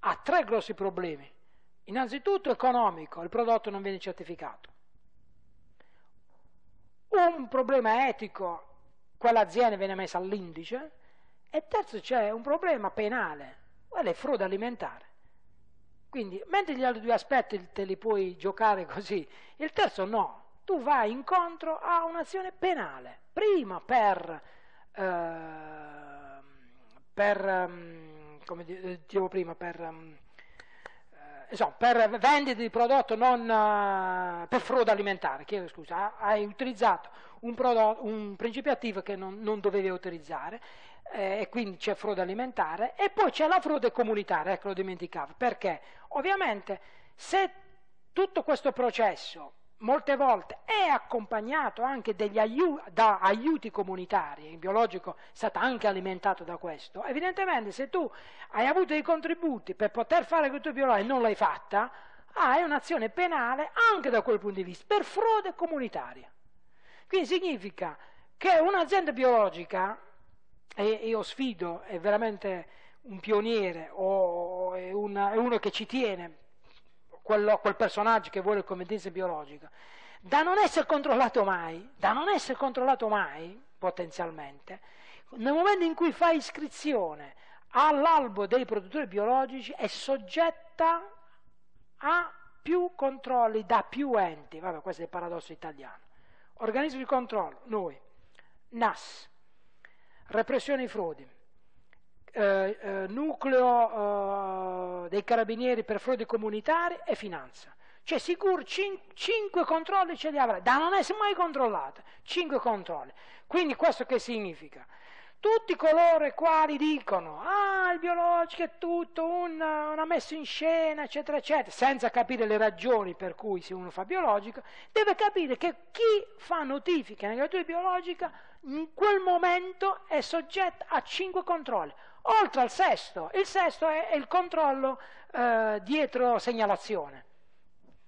ha tre grossi problemi. Innanzitutto economico, il prodotto non viene certificato. Un problema etico, quell'azienda viene messa all'indice. E terzo c'è un problema penale, quella è frode alimentare. Quindi, mentre gli altri due aspetti te li puoi giocare così, il terzo no. Tu vai incontro a un'azione penale, prima per, ehm, ehm, eh, per come dicevo prima, per, ehm, eh, insomma, per vendita di prodotto non eh, per frode alimentare, chiedo scusa, hai utilizzato un, prodotto, un principio attivo che non, non dovevi utilizzare eh, e quindi c'è frode alimentare e poi c'è la frode comunitaria, ecco lo dimenticavo, perché ovviamente se tutto questo processo molte volte è accompagnato anche aiu- da aiuti comunitari, il biologico è stato anche alimentato da questo, evidentemente se tu hai avuto dei contributi per poter fare quel tuo biologico e non l'hai fatta, hai un'azione penale anche da quel punto di vista, per frode comunitaria. Quindi significa che un'azienda biologica e io sfido, è veramente un pioniere o è, una, è uno che ci tiene quello, quel personaggio che vuole competenza biologica, da non essere controllato mai, da non essere controllato mai potenzialmente, nel momento in cui fa iscrizione all'albo dei produttori biologici è soggetta a più controlli da più enti, vabbè questo è il paradosso italiano, organismo di controllo, noi, NAS, repressione frodi, eh, eh, nucleo eh, dei carabinieri per frodi comunitari e finanza. Cioè sicuro 5 controlli ce li avrà, da non essere mai controllata, 5 controlli. Quindi questo che significa? Tutti coloro i quali dicono, ah il biologico è tutto una, una messa in scena, eccetera, eccetera, senza capire le ragioni per cui se uno fa biologico, deve capire che chi fa notifica negativa biologica in quel momento è soggetta a cinque controlli, oltre al sesto. Il sesto è, il controllo eh, dietro segnalazione.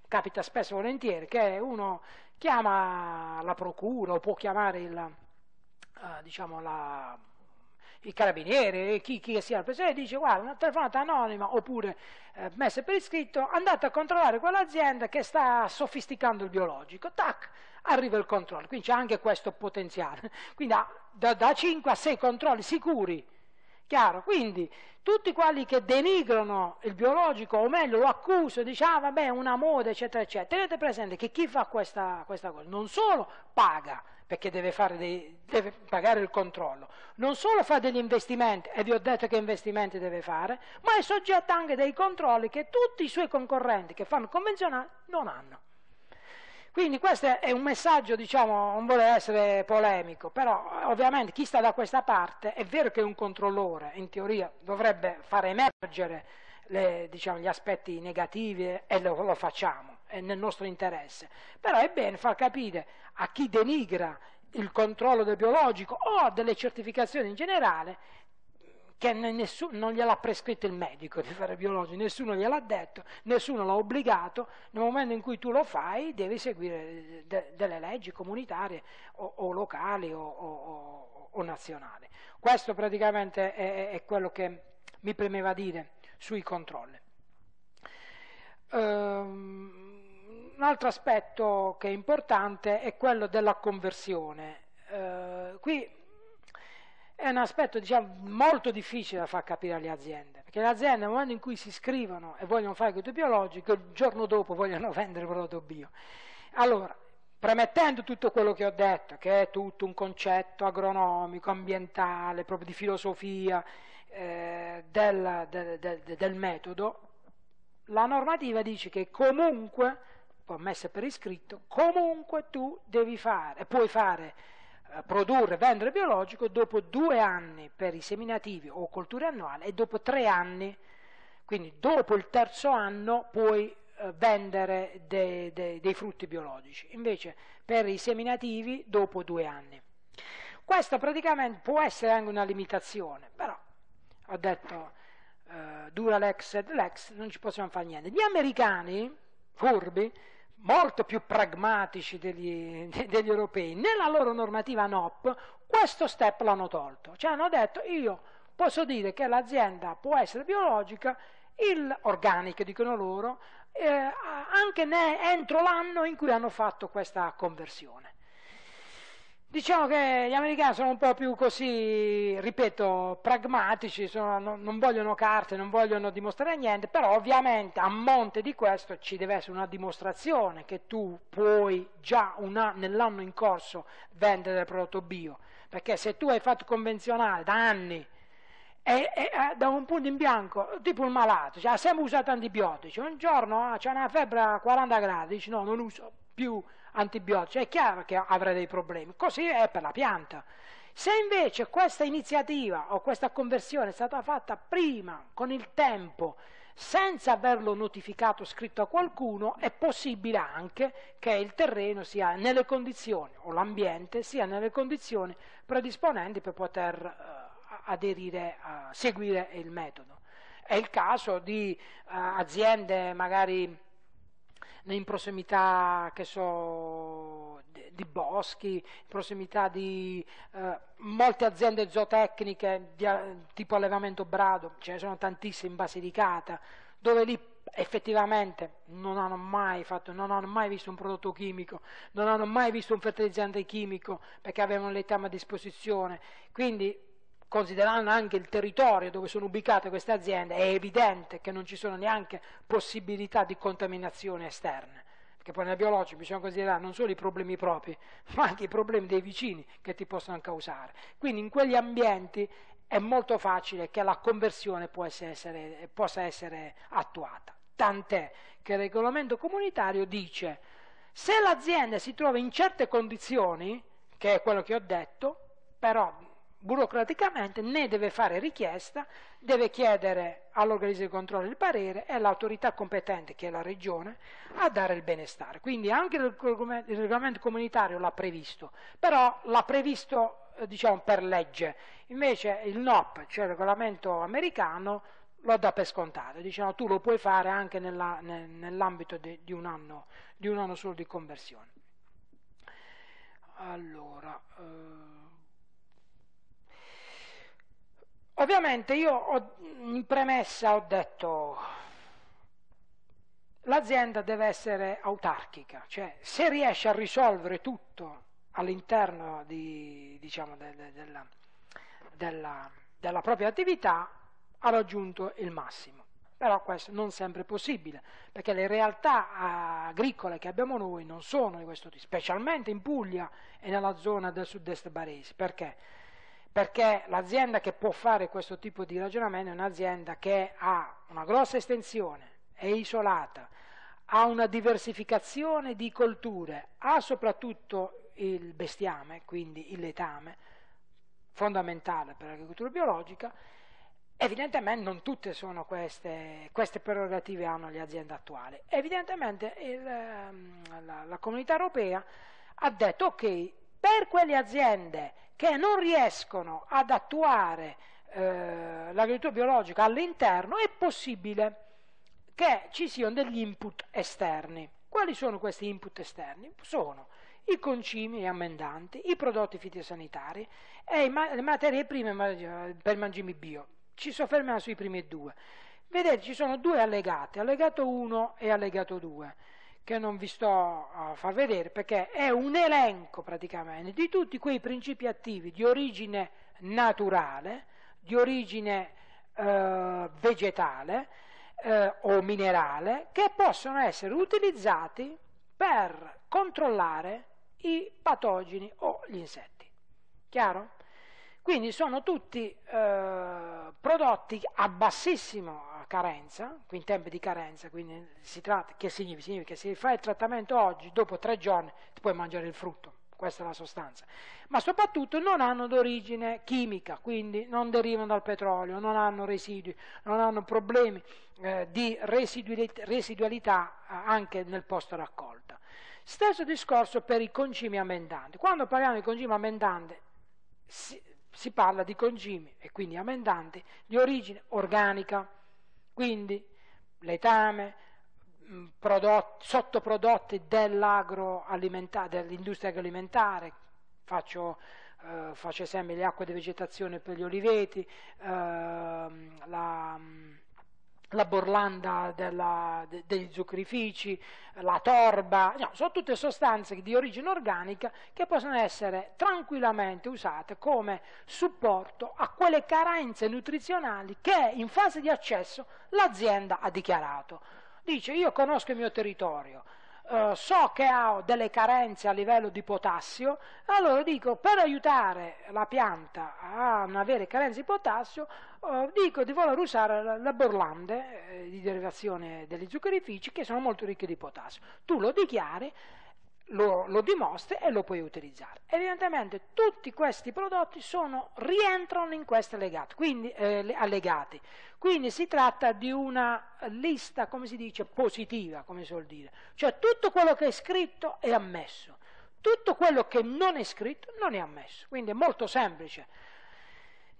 Capita spesso e volentieri che uno chiama la procura o può chiamare il, eh, diciamo la il carabiniere, chi, chi sia presente, dice guarda una telefonata anonima oppure eh, messa per iscritto, andate a controllare quell'azienda che sta sofisticando il biologico, tac, arriva il controllo, quindi c'è anche questo potenziale, [laughs] quindi da, da 5 a 6 controlli sicuri. Chiaro? Quindi tutti quelli che denigrano il biologico, o meglio lo accusano, diciamo ah, vabbè una moda, eccetera, eccetera, tenete presente che chi fa questa, questa cosa non solo paga, perché deve, dei, deve, pagare il controllo. Non solo fa degli investimenti, e vi ho detto che investimenti deve fare, ma è soggetto anche dei controlli che tutti i suoi concorrenti che fanno convenzionale non hanno. Quindi questo è un messaggio, diciamo, non vuole essere polemico, però eh, ovviamente chi sta da questa parte è vero che un controllore in teoria dovrebbe far emergere le, diciamo, gli aspetti negativi e lo, lo facciamo, eh, nel nostro interesse. Però è bene far capire a chi denigra il controllo del biologico o delle certificazioni in generale che nessuno, non gliel'ha prescritto il medico di fare biologico, nessuno gliel'ha detto, nessuno l'ha obbligato, nel momento in cui tu lo fai devi seguire eh, de, delle leggi comunitarie o, o locali o, o, o, nazionali. Questo praticamente è, è, quello che mi premeva dire sui controlli. Ehm, un altro aspetto che è importante è quello della conversione. Eh, qui è un aspetto diciamo, molto difficile da far capire alle aziende, perché le aziende nel momento in cui si iscrivono e vogliono fare il biologico, il giorno dopo vogliono [laughs] vendere il prodotto bio. Allora, premettendo tutto quello che ho detto, che è tutto un concetto agronomico, ambientale, proprio di filosofia eh, del, del, del, del metodo, la normativa dice che comunque poi messa per iscritto, comunque tu devi fare, puoi fare, eh, produrre, vendere biologico dopo due anni per i seminativi o colture annuali e dopo tre anni, quindi dopo il terzo anno puoi eh, vendere de, de, dei frutti biologici, invece per i seminativi dopo due anni. Questa praticamente può essere anche una limitazione, però ho detto eh, dura l'ex ed l'ex, non ci possiamo fare niente. Gli americani, furbi, molto più pragmatici degli, [laughs] degli, europei, nella loro normativa NOP questo step l'hanno tolto, cioè hanno detto io posso dire che l'azienda può essere biologica, il organic dicono loro, eh, anche entro l'anno in cui hanno fatto questa conversione. Diciamo che gli americani sono un po' più così, ripeto, pragmatici, sono, non, non, vogliono carte, non vogliono dimostrare niente, però ovviamente a monte di questo ci deve essere una dimostrazione che tu puoi già nell'anno in corso vendere il prodotto bio, perché se tu hai fatto convenzionale da anni e, e da un punto in bianco, tipo un malato, cioè, ha sempre usato antibiotici, un giorno ah, c'è una febbre a 40 gradi, dici no, non uso più antibiotici, è chiaro che avrà dei problemi, così è per la pianta. Se invece questa iniziativa o questa conversione è stata fatta prima, con il tempo, senza averlo notificato scritto a qualcuno, è possibile anche che il terreno sia nelle condizioni, o l'ambiente sia nelle condizioni predisponenti per poter eh, aderire, a eh, seguire il metodo. È il caso di eh, aziende magari in prossimità so, di boschi, in prossimità di eh, molte aziende zootecniche di, eh, tipo allevamento brado, ce ne sono tantissime in Basilicata, dove lì effettivamente non hanno mai fatto, non hanno mai visto un prodotto chimico, non hanno mai visto un fertilizzante chimico perché avevano le teme a disposizione. Quindi considerando anche il territorio dove sono ubicate queste aziende, è evidente che non ci sono neanche possibilità di contaminazione esterna, perché poi nel biologico bisogna considerare non solo i problemi propri, [laughs] ma anche i problemi dei vicini che ti possono causare. Quindi in quegli ambienti è molto facile che la conversione essere, possa essere attuata. Tant'è che il regolamento comunitario dice se l'azienda si trova in certe condizioni, che è quello che ho detto, però burocraticamente né deve fare richiesta, deve chiedere all'organismo di controllo il parere e all'autorità competente, che è la regione, a dare il benestare. Quindi anche il regolamento comunitario l'ha previsto, però l'ha previsto eh, diciamo, per legge, invece il NOP, cioè il regolamento americano, lo dà per scontato, diciamo tu lo puoi fare anche nell'ambito nell di, un, un anno, solo di conversione. Allora, eh... Ovviamente io ho, in premessa ho detto l'azienda deve essere autarchica, cioè se riesce a risolvere tutto all'interno di, diciamo, de, de, della, della, della propria attività ha raggiunto il massimo. Però questo non sempre è possibile, perché le realtà eh, agricole che abbiamo noi non sono di questo tipo, specialmente in Puglia e nella zona del sud-est barese. Perché? perché l'azienda che può fare questo tipo di ragionamento è un'azienda che ha una grossa estensione, è isolata, ha una diversificazione di colture, ha soprattutto il bestiame, quindi il letame, fondamentale per l'agricoltura biologica, Evidentemente non tutte sono queste, queste, prerogative hanno le aziende attuali. Evidentemente il, ehm, la, la, comunità europea ha detto ok, per quelle aziende che non riescono ad attuare eh, l'agricoltura biologica all'interno è possibile che ci siano degli input esterni. Quali sono questi input esterni? Sono i concimi e ammendanti, i prodotti fitosanitari e le materie prime per mangimi bio. Ci soffermiamo sui primi due. Vedete, ci sono due allegati, allegato 1 e allegato 2 che non vi sto a far vedere perché è un elenco praticamente di tutti quei principi attivi di origine naturale, di origine eh, vegetale eh, o minerale che possono essere utilizzati per controllare i patogeni o gli insetti. Chiaro? Quindi sono tutti eh, prodotti a bassissima carenza, in tempi di carenza, quindi si tratta, che significa? Significa che se fai il trattamento oggi, dopo tre giorni ti puoi mangiare il frutto, questa è la sostanza. Ma soprattutto non hanno d'origine chimica, quindi non derivano dal petrolio, non hanno residui, non hanno problemi eh, di residualità eh, anche nel posto raccolta. Stesso discorso per i concimi amendanti. Quando parliamo di concimi amendanti, si parla di concime e quindi amendante di origine organica, quindi letame, mm, prodotti, sottoprodotti dell'agroalimentare, dell'industria agroalimentare, faccio, eh, faccio, esempio le acque di vegetazione per gli oliveti, eh, la mm, la borlanda della, de, dei zuccherifici, la torba, no, sono tutte sostanze di origine organica che possono essere tranquillamente usate come supporto a quelle carenze nutrizionali che in fase di accesso l'azienda ha dichiarato. Dice io conosco il mio territorio, eh, so che ha delle carenze a livello di potassio, allora dico per aiutare la pianta a non avere carenze di potassio, eh, dico di voler usare le borlande eh, di derivazione degli zuccherifici che sono molto ricche di potassio. Tu lo dichiari lo, lo dimostri e lo puoi utilizzare. Evidentemente tutti questi prodotti sono, rientrano in questi allegati quindi, eh, allegati, quindi si tratta di una lista, come si dice, positiva, come si vuol dire, cioè tutto quello che è scritto è ammesso, tutto quello che non è scritto non è ammesso, quindi è molto semplice.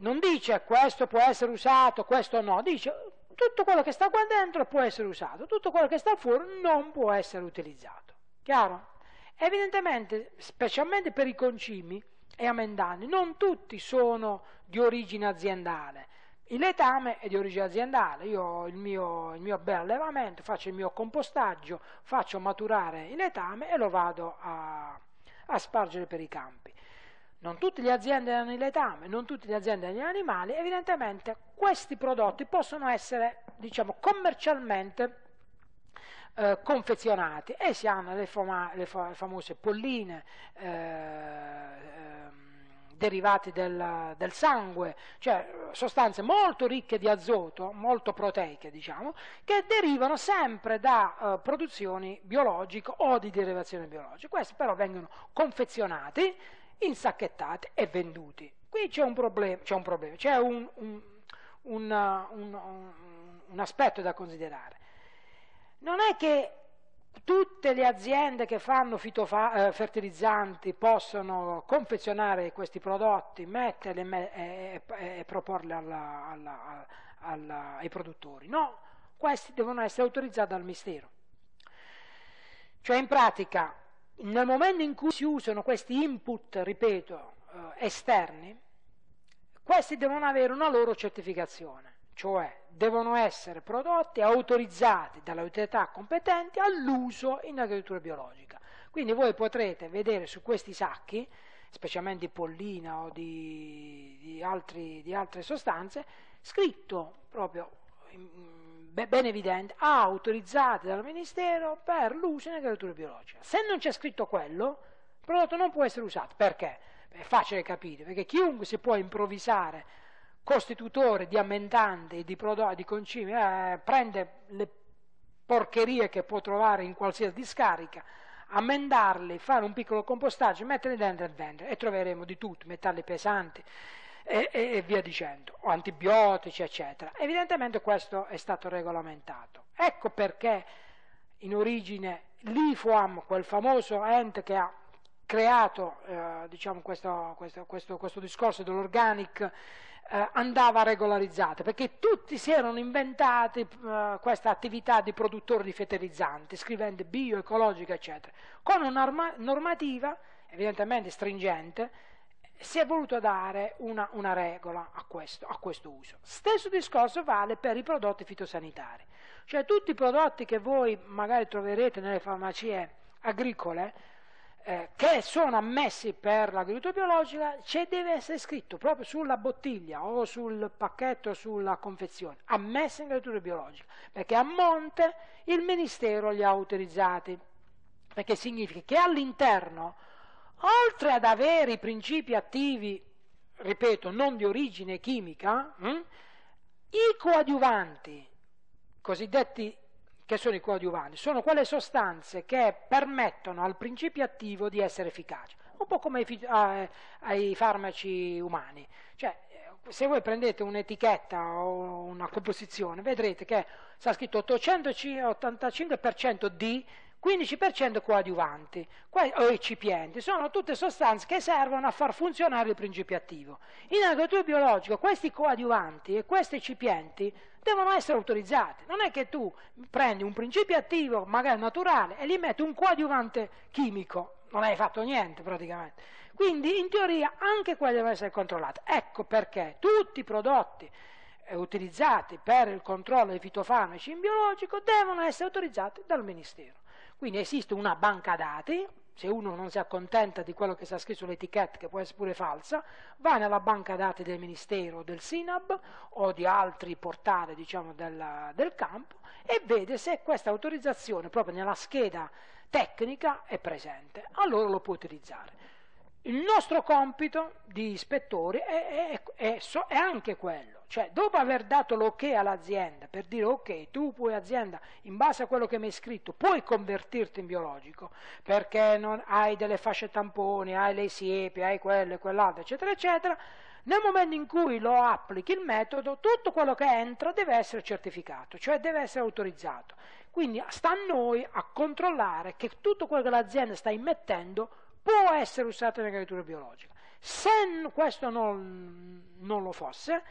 Non dice questo può essere usato, questo no, dice tutto quello che sta qua dentro può essere usato, tutto quello che sta fuori non può essere utilizzato. Chiaro? Evidentemente, specialmente per i concimi e amendani, non tutti sono di origine aziendale. Il letame è di origine aziendale, io ho il mio, il mio bel allevamento, faccio il mio compostaggio, faccio maturare il letame e lo vado a, a spargere per i campi. Non tutte le aziende hanno il letame, non tutte le aziende hanno gli animali, evidentemente questi prodotti possono essere diciamo, commercialmente eh, confezionati. si hanno le, fama, le, fa, le famose polline eh, ehm, derivate del, del, sangue, cioè eh, sostanze molto ricche di azoto, molto proteiche diciamo, che derivano sempre da eh, produzioni biologiche o di derivazione biologica. Queste però vengono confezionati, insacchettati e venduti. Qui c'è un problema, c'è un, problem eh, un, un, un aspetto da considerare non è che tutte le aziende che fanno eh, fertilizzanti possono confezionare questi prodotti, metterli e, e proporli alla, alla, alla, ai produttori. No, questi devono essere autorizzati dal Ministero. Cioè in pratica, nel momento in cui si usano questi input, ripeto, eh, esterni, questi devono avere una loro certificazione cioè devono essere prodotte autorizzate dalle autorità competenti all'uso in agricoltura biologica. Quindi voi potrete vedere su questi sacchi, specialmente di pollina o di, di, altri, di altre sostanze, scritto proprio ben evidente, autorizzate dal Ministero per l'uso in agricoltura biologica. Se non c'è scritto quello, il prodotto non può essere usato. Perché? È facile capire, perché chiunque si può improvvisare costitutore di ammendanti, di, di concimi, eh, prende le porcherie che può trovare in qualsiasi discarica, ammendarle, fare un piccolo compostaggio, metterle dentro e vendere e troveremo di tutto, metalli pesanti e, e, e via dicendo, o antibiotici eccetera. Evidentemente questo è stato regolamentato. Ecco perché in origine l'IFOAM, quel famoso ente che ha creato eh, diciamo questo, questo, questo, questo, discorso dell'organic eh, andava regolarizzata, perché tutti si erano inventati eh, questa attività di produttore di fertilizzanti, scrivendo bioecologica, eccetera. Con una normativa evidentemente stringente si è voluto dare una, una regola a questo, a questo uso. Stesso discorso vale per i prodotti fitosanitari, cioè tutti i prodotti che voi magari troverete nelle farmacie agricole, eh, che sono ammessi per l'agricoltura biologica, ci deve essere scritto proprio sulla bottiglia o sul pacchetto, sulla confezione, ammessi in agricoltura biologica, perché a monte il Ministero li ha autorizzati, perché significa che all'interno, oltre ad avere i principi attivi, ripeto, non di origine chimica, hm, i coadiuvanti, cosiddetti che sono i coadiuvanti, sono quelle sostanze che permettono al principio attivo di essere efficace, un po' come ai, ai, ai farmaci umani. Cioè, se voi prendete un'etichetta o una composizione, vedrete che sta scritto 885% di 15% coadiuvanti o eccipienti sono tutte sostanze che servono a far funzionare il principio attivo. In agricoltura biologica questi coadiuvanti e questi eccipienti devono essere autorizzati. Non è che tu prendi un principio attivo, magari naturale, e gli metti un coadiuvante chimico. Non hai fatto niente praticamente. Quindi in teoria anche quelli devono essere controllati. Ecco perché tutti i prodotti eh, utilizzati per il controllo dei fitofarmaci in biologico devono essere autorizzati dal Ministero. Quindi esiste una banca dati, se uno non si accontenta di quello che sta scritto sull'etichetta, che può essere pure falsa, va nella banca dati del Ministero del SINAB o di altri portali diciamo, del, del, campo e vede se questa autorizzazione proprio nella scheda tecnica è presente, allora lo può utilizzare. Il nostro compito di ispettori è, è, è, è anche quello cioè dopo aver dato l'ok ok all'azienda per dire ok tu puoi azienda in base a quello che mi hai scritto puoi convertirti in biologico perché hai delle fasce tamponi, hai le siepi, hai quello e quell'altro eccetera eccetera, nel momento in cui lo applichi il metodo tutto quello che entra deve essere certificato, cioè deve essere autorizzato. Quindi sta a noi a controllare che tutto quello che l'azienda sta immettendo può essere usato in agricoltura biologica. Se questo non, non lo fosse,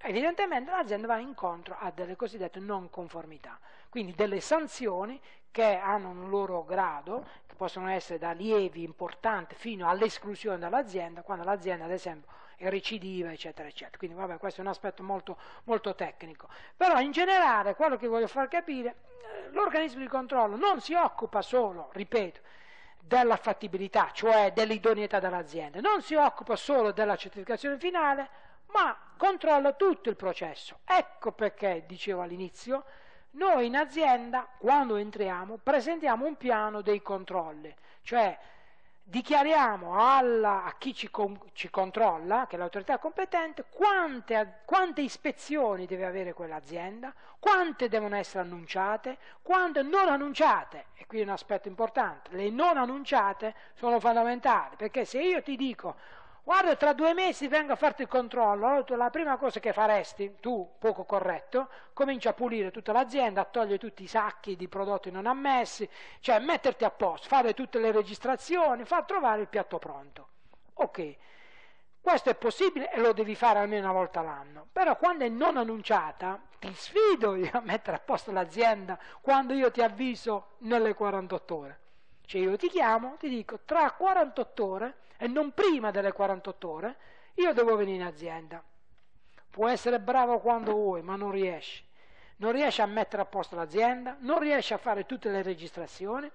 Evidentemente l'azienda va incontro a delle cosiddette non conformità, quindi delle sanzioni che hanno un loro grado, che possono essere da lievi, importanti, fino all'esclusione dall'azienda, quando l'azienda ad esempio è recidiva, eccetera, eccetera. Quindi vabbè, questo è un aspetto molto, molto tecnico. Però in generale quello che voglio far capire, eh, l'organismo di controllo non si occupa solo, ripeto, della fattibilità, cioè dell'idoneità dell'azienda, non si occupa solo della certificazione finale, ma controlla tutto il processo. Ecco perché, dicevo all'inizio, noi in azienda, quando entriamo, presentiamo un piano dei controlli, cioè dichiariamo alla, a chi ci, con, ci, controlla, che è l'autorità competente, quante, quante, ispezioni deve avere quell'azienda, quante devono essere annunciate, quante non annunciate, e qui è un aspetto importante, le non annunciate sono fondamentali, perché se io ti dico guarda tra due mesi vengo a farti il controllo, la prima cosa che faresti, tu poco corretto, comincia a pulire tutta l'azienda, a togliere tutti i sacchi di prodotti non ammessi, cioè metterti a posto, fare tutte le registrazioni, far trovare il piatto pronto. Ok, questo è possibile e lo devi fare almeno una volta all'anno però quando è non annunciata, ti sfido io a mettere a posto l'azienda quando io ti avviso nelle 48 ore. Cioè io ti chiamo, ti dico tra 48 ore e non prima delle 48 ore, io devo venire in azienda. Può essere bravo quando vuoi, ma non riesci. Non riesci a mettere a posto l'azienda, non riesci a fare tutte le registrazioni,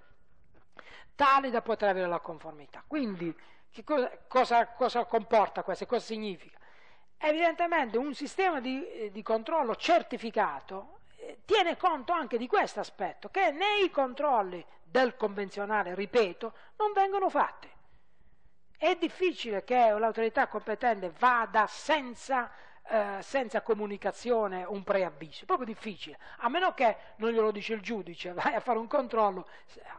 tali da poter avere la conformità. Quindi, cosa, cosa, cosa, comporta questo? Cosa significa? Evidentemente un sistema di, eh, di controllo certificato eh, tiene conto anche di questo aspetto, che nei controlli del convenzionale, ripeto, non vengono fatti. È difficile che l'autorità competente vada senza, eh, senza comunicazione un preavviso, è proprio difficile, a meno che non glielo dice il giudice, [laughs] vai a fare un controllo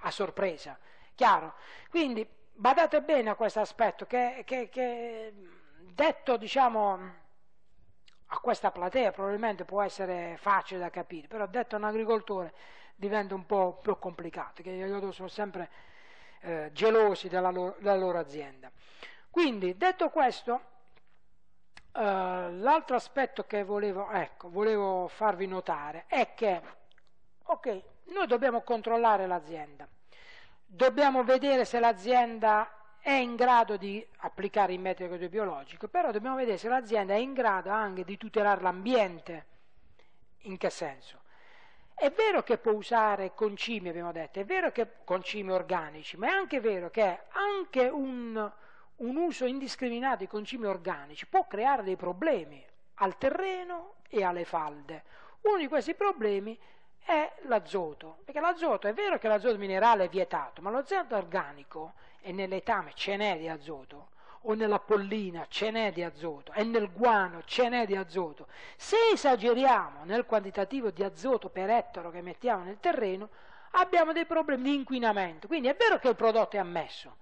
a sorpresa, chiaro? Quindi badate bene a questo aspetto, che, che, che detto diciamo a questa platea probabilmente può essere facile da capire, però detto a un agricoltore diventa un po' più complicato, che io sono sempre eh, gelosi della loro, della loro, azienda. Quindi, detto questo, eh, l'altro aspetto che volevo, ecco, volevo farvi notare è che, ok, noi dobbiamo controllare l'azienda, dobbiamo vedere se l'azienda è in grado di applicare il metodo biologico, però dobbiamo vedere se l'azienda è in grado anche di tutelare l'ambiente. In che senso? È vero che può usare concimi, abbiamo detto, è vero che concimi organici, ma è anche vero che anche un, un uso indiscriminato di concimi organici può creare dei problemi al terreno e alle falde. Uno di questi problemi è l'azoto, perché l'azoto è vero che l'azoto minerale è vietato, ma lo l'azoto organico, e nell'etame ce n'è di azoto, o nella pollina ce n'è di azoto e nel guano ce n'è di azoto. Se esageriamo nel quantitativo di azoto per ettaro che mettiamo nel terreno, abbiamo dei problemi di inquinamento. Quindi è vero che il prodotto è ammesso,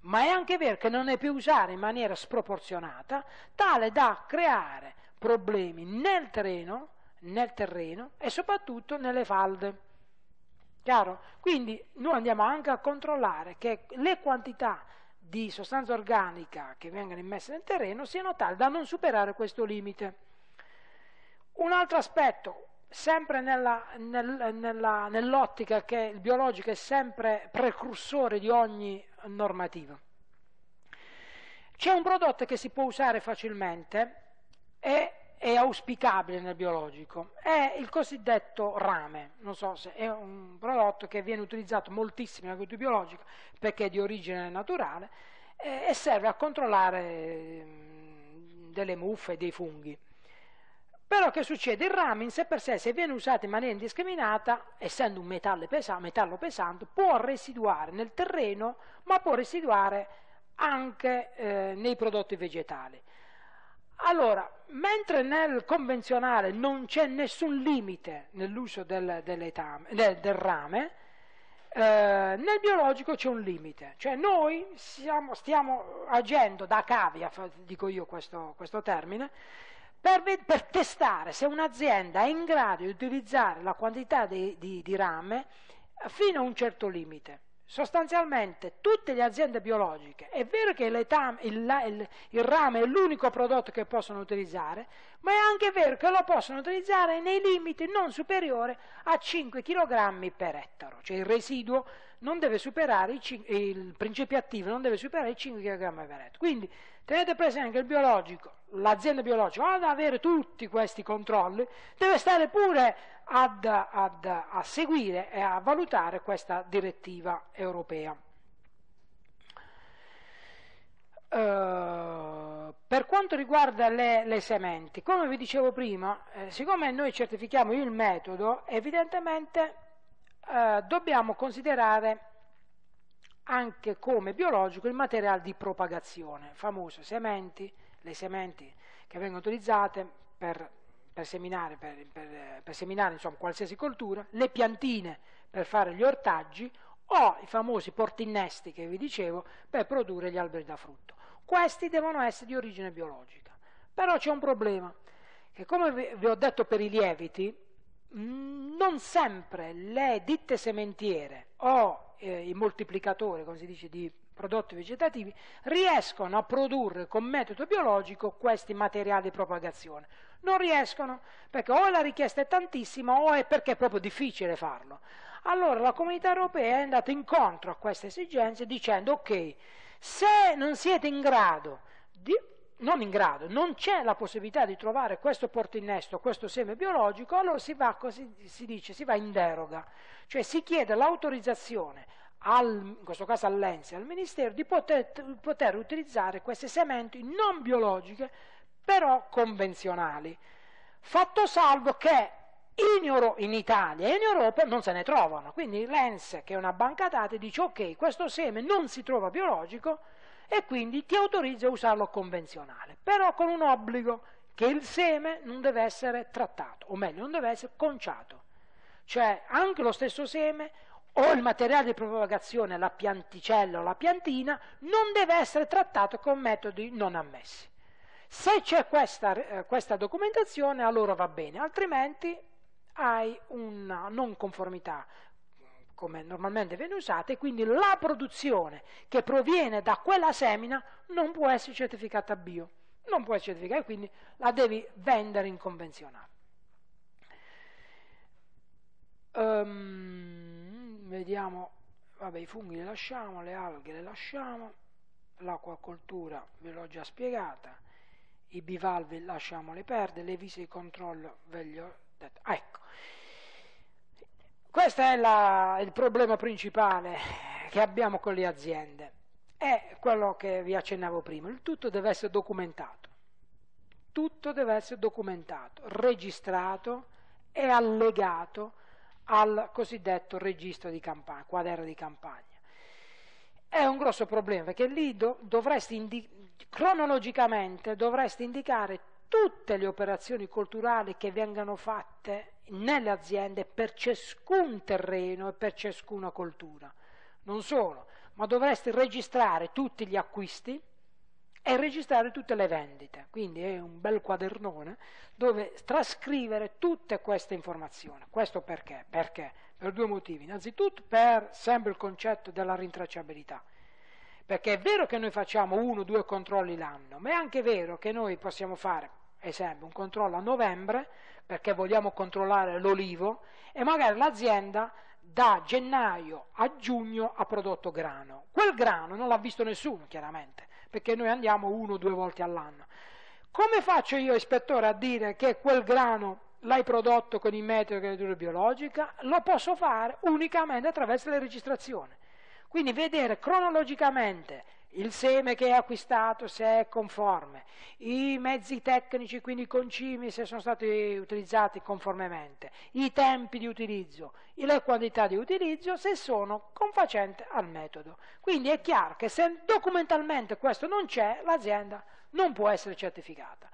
ma è anche vero che non è più usato in maniera sproporzionata, tale da creare problemi nel terreno, nel terreno e soprattutto nelle falde. Chiaro? Quindi noi andiamo anche a controllare che le quantità di sostanza organica che vengano immesse nel terreno siano tali da non superare questo limite. Un altro aspetto, sempre nell'ottica nel, nell che il biologico è sempre precursore di ogni normativa, c'è un prodotto che si può usare facilmente e è auspicabile nel biologico è il cosiddetto rame, non so se è un prodotto che viene utilizzato moltissimo in agricoltura biologica perché è di origine naturale eh, e serve a controllare mh, mm, delle muffe, dei funghi. Però che succede? Il rame in sé per sé, se viene usato in maniera indiscriminata, essendo un metallo, pesa metallo pesante, può residuare nel terreno, ma può residuare anche eh, nei prodotti vegetali. Allora, mentre nel convenzionale non c'è nessun limite nell'uso del, del, del, rame, eh, nel biologico c'è un limite, cioè noi siamo, stiamo agendo da cavia, dico io questo, questo termine, per, per, testare se un'azienda è in grado di utilizzare la quantità di, di, di rame fino a un certo limite. Sostanzialmente tutte le aziende biologiche, è vero che il, il, il rame è l'unico prodotto che possono utilizzare, ma è anche vero che lo possono utilizzare nei limiti non superiori a 5 kg per ettaro, cioè il residuo non deve superare cinque, il principio attivo non deve superare i 5 kg per etto. Quindi tenete presente che il biologico, l'azienda biologica, ad avere tutti questi controlli, deve stare pure ad, ad, a seguire e a valutare questa direttiva europea. Uh, per quanto riguarda le, le, sementi, come vi dicevo prima, eh, siccome noi certifichiamo il metodo, evidentemente eh, dobbiamo considerare anche come biologico il materiale di propagazione, famoso sementi, le sementi che vengono utilizzate per, per seminare, per, per, per seminare insomma, qualsiasi coltura, le piantine per fare gli ortaggi o i famosi portinnesti che vi dicevo per produrre gli alberi da frutto. Questi devono essere di origine biologica. Però c'è un problema, che come vi ho detto per i lieviti, Mm, non sempre le ditte sementiere o eh, i moltiplicatori, come si dice, di prodotti vegetativi, riescono a produrre con metodo biologico questi materiali di propagazione. Non riescono perché o la richiesta è tantissima o è perché è proprio difficile farlo. Allora la comunità europea è andata incontro a queste esigenze dicendo ok, se non siete in grado di non in grado, non c'è la possibilità di trovare questo portinnesto, questo seme biologico, allora si va, così, si dice, si va in deroga, cioè si chiede l'autorizzazione, in questo caso all'ENSE, al Ministero, di poter, poter utilizzare queste sementi non biologiche, però convenzionali, fatto salvo che in, Italia e in Europa non se ne trovano. Quindi l'Ense, che è una banca dati, dice ok, questo seme non si trova biologico, e quindi ti autorizza a usarlo convenzionale, però con un obbligo che il seme non deve essere trattato, o meglio, non deve essere conciato. Cioè anche lo stesso seme o il materiale di propagazione, la pianticella o la piantina, non deve essere trattato con metodi non ammessi. Se c'è questa, eh, questa, documentazione allora va bene, altrimenti hai una non conformità come normalmente viene usata e quindi la produzione che proviene da quella semina non può essere certificata bio, non può essere certificata, quindi la devi vendere in convenzionale. Um, vediamo, vabbè i funghi li lasciamo, le alghe le lasciamo, l'acquacoltura ve l'ho già spiegata, i bivalvi lasciamole perdere, le vise di controllo ve le ho detto. Ah, ecco. Questo è la, il problema principale che abbiamo con le aziende. È quello che vi accennavo prima, il tutto deve essere documentato. Tutto deve essere documentato, registrato e allegato al cosiddetto registro di campagna, quaderno di campagna. È un grosso problema perché lì do, dovresti cronologicamente dovresti indicare tutte le operazioni culturali che vengano fatte nelle aziende per ciascun terreno e per ciascuna coltura. Non solo, ma dovresti registrare tutti gli acquisti e registrare tutte le vendite. Quindi è un bel quadernone dove trascrivere tutte queste informazioni. Questo perché? Perché? Per due motivi. Innanzitutto per sempre il concetto della rintracciabilità. Perché è vero che noi facciamo uno o due controlli l'anno, ma è anche vero che noi possiamo fare, esempio, un controllo a novembre perché vogliamo controllare l'olivo e magari l'azienda da gennaio a giugno ha prodotto grano. Quel grano non l'ha visto nessuno, chiaramente, perché noi andiamo uno o due volte all'anno. Come faccio io, ispettore, a dire che quel grano l'hai prodotto con i metodi di agricoltura biologica? Lo posso fare unicamente attraverso le registrazioni. Quindi vedere cronologicamente il seme che è acquistato se è conforme, i mezzi tecnici, quindi i concimi se sono stati utilizzati conformemente, i tempi di utilizzo, le quantità di utilizzo se sono confacenti al metodo. Quindi è chiaro che se documentalmente questo non c'è, l'azienda non può essere certificata.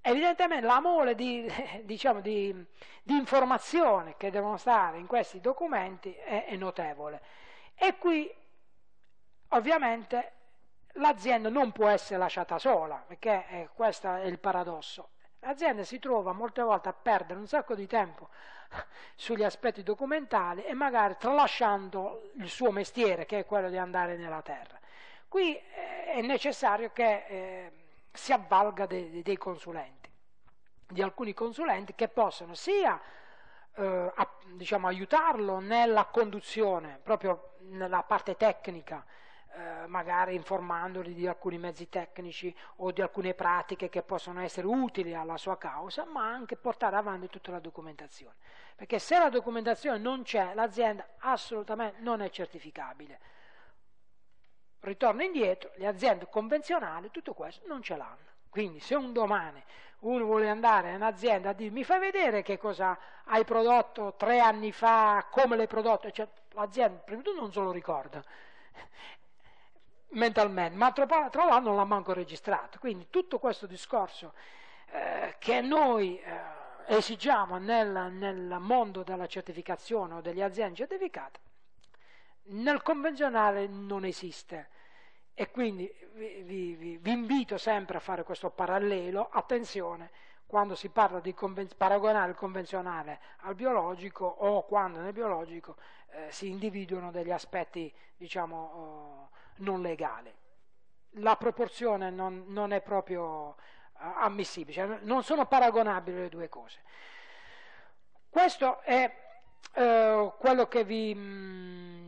Evidentemente la mole di, [laughs] diciamo, di, di informazioni che devono stare in questi documenti è, è notevole. E qui ovviamente l'azienda non può essere lasciata sola, perché eh, questo è il paradosso. L'azienda si trova molte volte a perdere un sacco di tempo [laughs] sugli aspetti documentali e magari tralasciando il suo mestiere, che è quello di andare nella terra. Qui eh, è necessario che eh, si avvalga dei, dei consulenti, di alcuni consulenti che possono sia eh, a, diciamo, aiutarlo nella conduzione, proprio nella parte tecnica eh, magari informandoli di alcuni mezzi tecnici o di alcune pratiche che possono essere utili alla sua causa, ma anche portare avanti tutta la documentazione. Perché se la documentazione non c'è, l'azienda assolutamente non è certificabile. Ritorno indietro, le aziende convenzionali tutto questo non ce l'hanno. Quindi se un domani uno vuole andare in un'azienda a dire mi fai vedere che cosa hai prodotto tre anni fa, come l'hai prodotto, cioè, l'azienda prima di tutto non se lo ricorda mentalmente, ma tra, tra l'altro non l'ha manco registrato. Quindi tutto questo discorso eh, che noi eh, esigiamo nel, nel, mondo della certificazione o delle aziende certificate, nel convenzionale non esiste. E quindi vi, vi, vi invito sempre a fare questo parallelo, attenzione, quando si parla di paragonare il convenzionale al biologico o quando nel biologico eh, si individuano degli aspetti diciamo, oh, non legale. La proporzione non, non è proprio eh, ammissibile, cioè non sono paragonabili le due cose. Questo è eh, quello che vi, mm,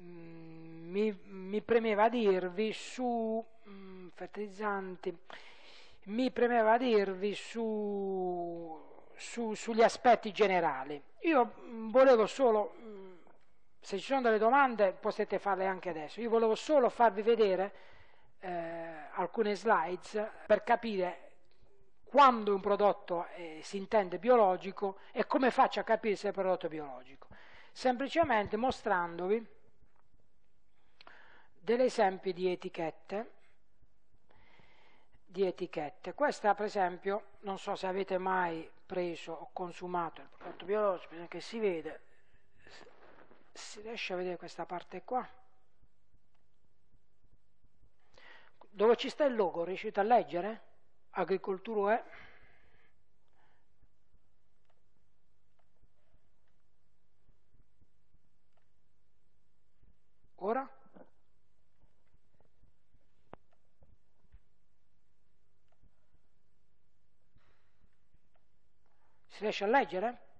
mm mi, mi, premeva dirvi su mm, fertilizzanti, mi premeva dirvi su, su, sugli aspetti generali. Io mm, volevo solo mm, se ci sono delle domande potete farle anche adesso. Io volevo solo farvi vedere eh, alcune slides per capire quando un prodotto eh, si intende biologico e come faccio a capire se è prodotto biologico. Semplicemente mostrandovi degli esempi di etichette. Di etichette. Questa per esempio, non so se avete mai preso o consumato il prodotto biologico, bisogna che si vede, si riesce a vedere questa parte qua dove ci sta il logo riuscite a leggere? agricoltura è ora si riesce a leggere?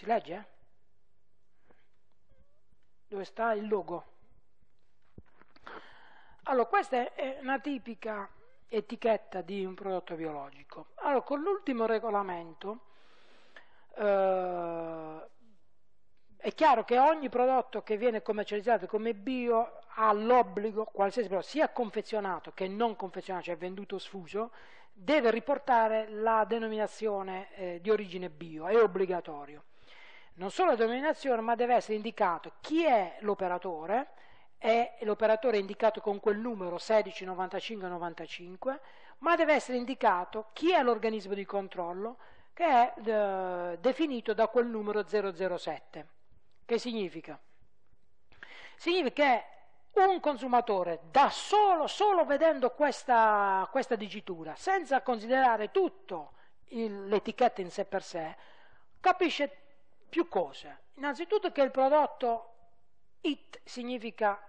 Si legge? Dove sta il logo? Allora, questa è una tipica etichetta di un prodotto biologico. Allora, con l'ultimo regolamento eh, è chiaro che ogni prodotto che viene commercializzato come bio ha l'obbligo, qualsiasi prodotto, sia confezionato che non confezionato, cioè venduto sfuso, deve riportare la denominazione eh, di origine bio, è obbligatorio non solo la denominazione, ma deve essere indicato chi è l'operatore, è l'operatore indicato con quel numero 169595, ma deve essere indicato chi è l'organismo di controllo che è eh, definito da quel numero 007. Che significa? Significa che un consumatore da solo, solo vedendo questa, questa digitura, senza considerare tutto l'etichetta in sé per sé, capisce più cose. Innanzitutto che il prodotto IT significa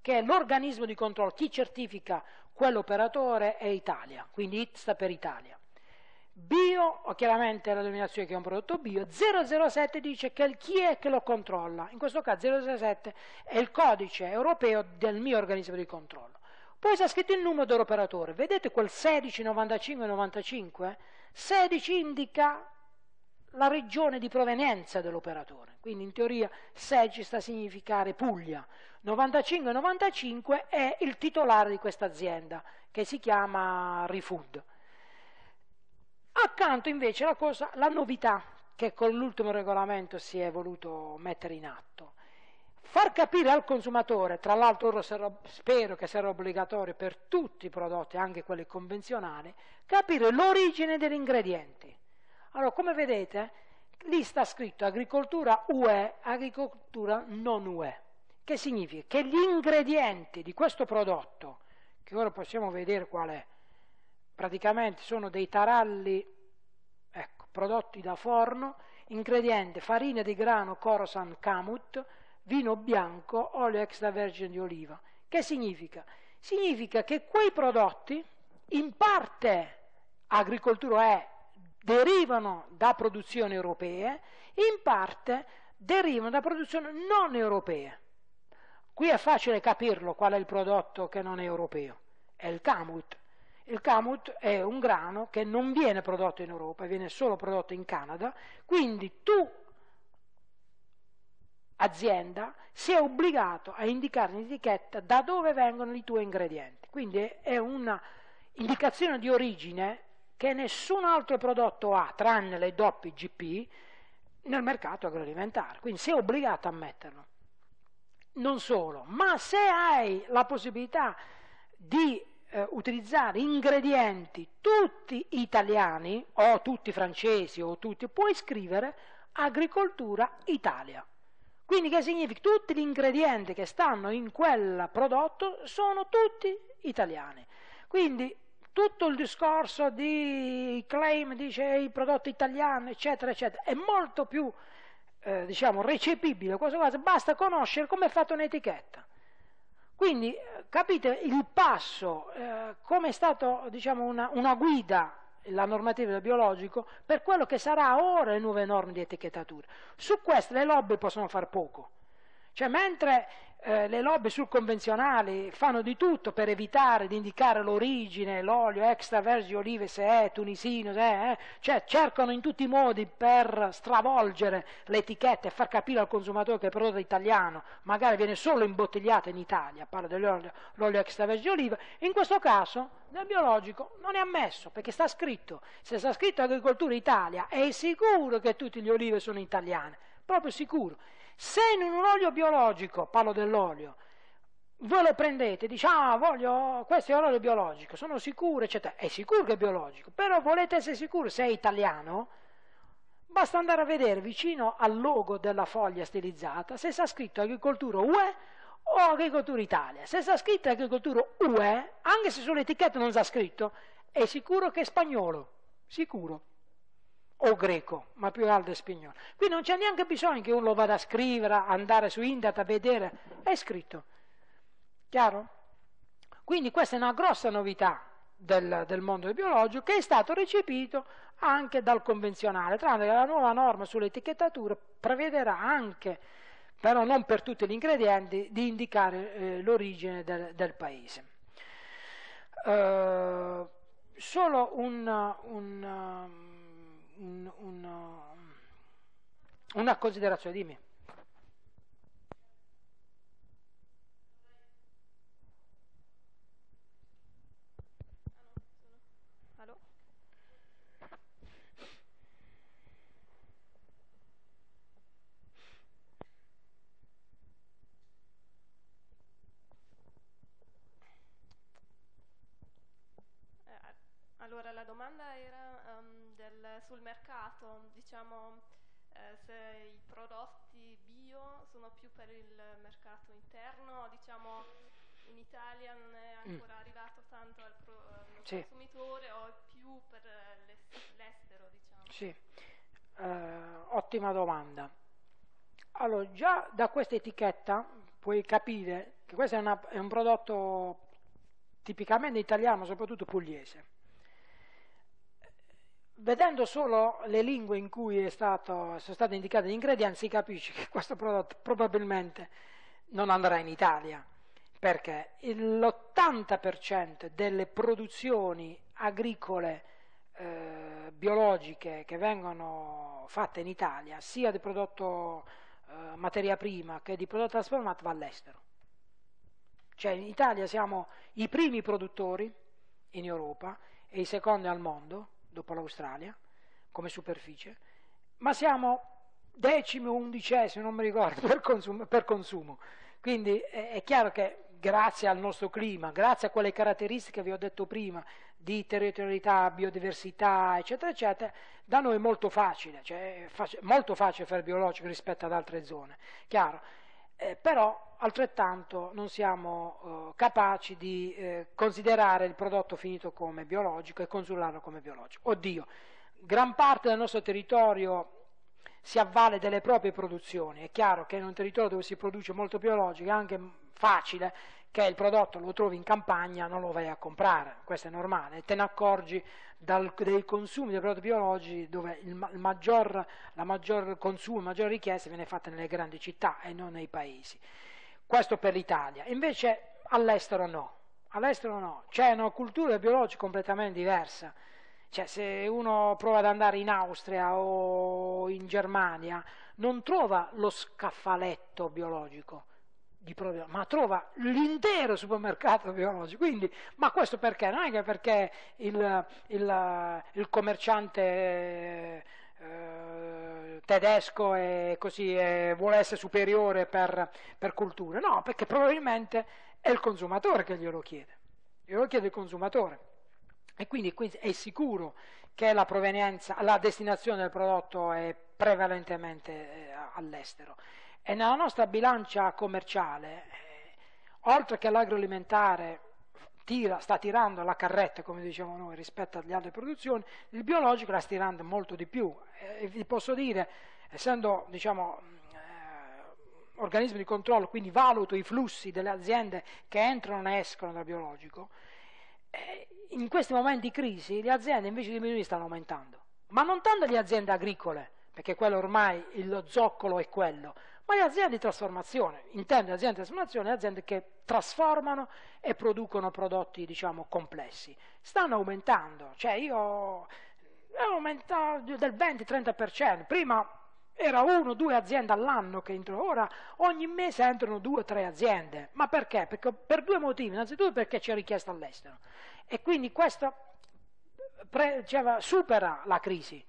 che l'organismo di controllo, chi certifica quell'operatore è Italia, quindi IT sta per Italia. Bio, chiaramente la denominazione che è un prodotto bio, 007 dice che chi è che lo controlla, in questo caso 007 è il codice europeo del mio organismo di controllo. Poi sta scritto il numero dell'operatore, vedete quel 169595? 16 indica la regione di provenienza dell'operatore. Quindi in teoria Seggi sta a significare Puglia. 9595 è il titolare di questa azienda che si chiama Refood. Accanto invece la, cosa, la novità che con l'ultimo regolamento si è voluto mettere in atto. Far capire al consumatore, tra l'altro spero che sarà obbligatorio per tutti i prodotti, anche quelli convenzionali, capire l'origine degli ingredienti allora, come vedete, lì sta scritto agricoltura UE, agricoltura non UE, che significa che gli ingredienti di questo prodotto, che ora possiamo vedere qual è, praticamente sono dei taralli ecco, prodotti da forno, ingrediente farina di grano Khorasan Kamut, vino bianco, olio extravergine di oliva. Che significa? Significa che quei prodotti, in parte agricoltura è derivano da produzioni europee, in parte derivano da produzioni non europee. Qui è facile capirlo qual è il prodotto che non è europeo, è il camut. Il camut è un grano che non viene prodotto in Europa, viene solo prodotto in Canada, quindi tu azienda sei obbligato a indicare in etichetta da dove vengono i tuoi ingredienti. Quindi è una indicazione di origine che nessun altro prodotto ha, tranne le doppie IGP, nel mercato agroalimentare. Quindi sei obbligato a metterlo. Non solo, ma se hai la possibilità di eh, utilizzare ingredienti tutti italiani o tutti francesi o tutti, puoi scrivere agricoltura Italia. Quindi che significa? Tutti gli ingredienti che stanno in quel prodotto sono tutti italiani. Quindi tutto il discorso di claim, dice i prodotti italiani, eccetera, eccetera, è molto più eh, diciamo, recepibile, questo quasi, basta conoscere come è fatta un'etichetta. Quindi eh, capite il passo, eh, come è stata diciamo, una, una, guida la normativa del biologico per quello che sarà ora le nuove norme di etichettatura. Su questo le lobby possono fare poco. Cioè, mentre eh, le lobby sul convenzionale fanno di tutto per evitare di indicare l'origine, l'olio extravergine olive se è tunisino, se è, eh, cioè cercano in tutti i modi per stravolgere l'etichetta e far capire al consumatore che il prodotto è italiano, magari viene solo imbottigliato in Italia, parlo dell'olio l'olio extravergine olive, in questo caso nel biologico non è ammesso perché sta scritto, se sta scritto agricoltura Italia è sicuro che tutte le olive sono italiane, proprio sicuro. Se in un olio biologico, parlo dell'olio, voi lo prendete, diciamo, ah, voglio, questo è olio biologico, sono sicuro, eccetera, è sicuro che è biologico, però volete essere sicuri se è italiano, basta andare a vedere vicino al logo della foglia stilizzata se sta scritto agricoltura UE o agricoltura Italia. Se sta scritto agricoltura UE, anche se sull'etichetta non sta scritto, è sicuro che è spagnolo, sicuro o greco, ma più alto è spagnolo. Qui non c'è neanche bisogno che uno lo vada a scrivere, andare su internet a vedere, è scritto. Chiaro? Quindi questa è una grossa novità del, del mondo del biologio che è stato recepito anche dal convenzionale, tranne che la nuova norma sull'etichettatura prevederà anche, però non per tutti gli ingredienti, di indicare eh, l'origine del, del paese. Uh, solo un, un un, un, una considerazione, dimmi. Allora, eh, la domanda era sul, sul mercato, diciamo eh, se i prodotti bio sono più per il mercato interno, diciamo in Italia non è mm. ancora mm. arrivato tanto al pro, sì. consumatore o più per l'estero. Diciamo. Sì, eh, ottima domanda. Allora, già da questa etichetta puoi capire che questo è, una, è un prodotto tipicamente italiano, soprattutto pugliese vedendo solo le lingue in cui stato, sono stati indicati gli ingredienti si capisce che questo prodotto probabilmente non andrà in Italia perché l'80% delle produzioni agricole eh, biologiche che vengono fatte in Italia, sia di prodotto eh, materia prima che di prodotto trasformato, va all'estero. Cioè in Italia siamo i primi produttori in Europa e i secondi al mondo dopo l'Australia, come superficie, ma siamo decimo, undicesimo, non mi ricordo, [laughs] per consumo. Per consumo. Quindi è, è chiaro che grazie al nostro clima, grazie a quelle caratteristiche che vi ho detto prima di territorialità, biodiversità, eccetera, eccetera, da noi è molto facile, cioè fac molto facile fare biologico rispetto ad altre zone. Chiaro? eh, però altrettanto non siamo eh, capaci di eh, considerare il prodotto finito come biologico e consularlo come biologico. Oddio, gran parte del nostro territorio si avvale delle proprie produzioni, è chiaro che in un territorio dove si produce molto biologico è anche facile che il prodotto lo trovi in campagna, non lo vai a comprare, questo è normale, te ne accorgi dal, dei consumi dei prodotti biologici dove il, il maggior, la maggior consumo, la maggior richiesta viene fatta nelle grandi città e non nei paesi. Questo per l'Italia, invece all'estero no, all'estero no, c'è una cultura biologica completamente diversa. Cioè, se uno prova ad andare in Austria o in Germania, non trova lo scaffaletto biologico, di prodotti, ma trova l'intero supermercato biologico. Quindi, ma questo perché? Non è che perché il, il, il commerciante eh, tedesco è così, è, vuole essere superiore per, per cultura, no, perché probabilmente è il consumatore che glielo chiede, glielo chiede il consumatore. E quindi è sicuro che la, la destinazione del prodotto è prevalentemente eh, all'estero. E nella nostra bilancia commerciale, eh, oltre che l'agroalimentare tira, sta tirando la carretta, come diciamo noi, rispetto alle altre produzioni, il biologico la sta tirando molto di più. E eh, vi posso dire, essendo diciamo, eh, organismi di controllo, quindi valuto i flussi delle aziende che entrano e escono dal biologico, eh, in questi momenti di crisi le aziende invece di diminuire stanno aumentando, ma non tanto le aziende agricole, perché quello ormai lo zoccolo è quello, ma le aziende di trasformazione, intendo aziende di trasformazione, le aziende che trasformano e producono prodotti diciamo complessi, stanno aumentando, cioè io è aumentato del 20-30%, prima era uno o due aziende all'anno che entrano, ora ogni mese entrano due o tre aziende, ma perché? perché? Per due motivi, innanzitutto perché c'è richiesta all'estero e quindi questo cioè, supera la crisi,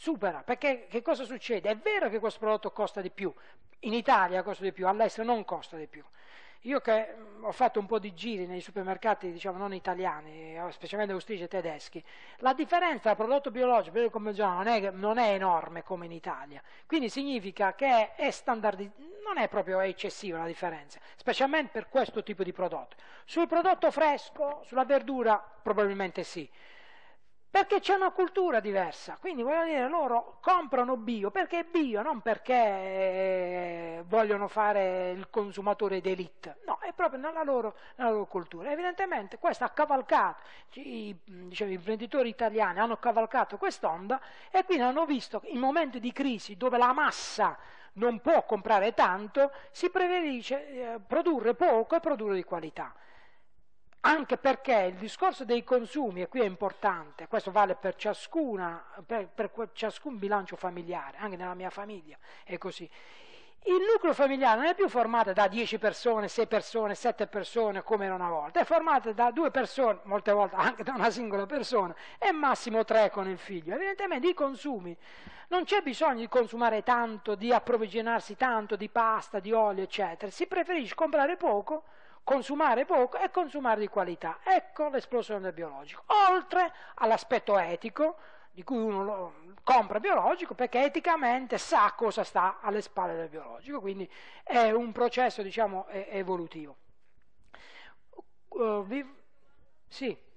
supera, perché che cosa succede? È vero che questo prodotto costa di più, in Italia costa di più, all'estero non costa di più. Io che mm, ho fatto un po' di giri nei supermercati, diciamo, non italiani, eh, specialmente austrici e tedeschi, la differenza tra prodotto biologico e prodotto convenzionale non, non è, enorme come in Italia. Quindi significa che è non è proprio eccessiva la differenza, specialmente per questo tipo di prodotto. Sul prodotto fresco, sulla verdura, probabilmente sì perché c'è una cultura diversa, quindi voglio dire loro comprano bio perché è bio, non perché eh, vogliono fare il consumatore d'élite, no, è proprio nella loro, nella loro cultura. Evidentemente questo ha cavalcato, i diciamo, imprenditori italiani hanno cavalcato quest'onda e quindi hanno visto che in momenti di crisi dove la massa non può comprare tanto, si preferisce eh, produrre poco e produrre di qualità anche perché il discorso dei consumi, e qui è importante, questo vale per, ciascuna, per, per ciascun bilancio familiare, anche nella mia famiglia è così, il nucleo familiare non è più formato da 10 persone, 6 persone, 7 persone come era una volta, è formato da 2 persone, molte volte anche da una singola persona e massimo 3 con il figlio. Evidentemente i consumi, non c'è bisogno di consumare tanto, di approvvigionarsi tanto di pasta, di olio, eccetera, si preferisce comprare poco consumare poco e consumare di qualità. Ecco l'esplosione del biologico, oltre all'aspetto etico di cui uno lo compra biologico perché eticamente sa cosa sta alle spalle del biologico, quindi è un processo diciamo, evolutivo. Uh, vi... Sì.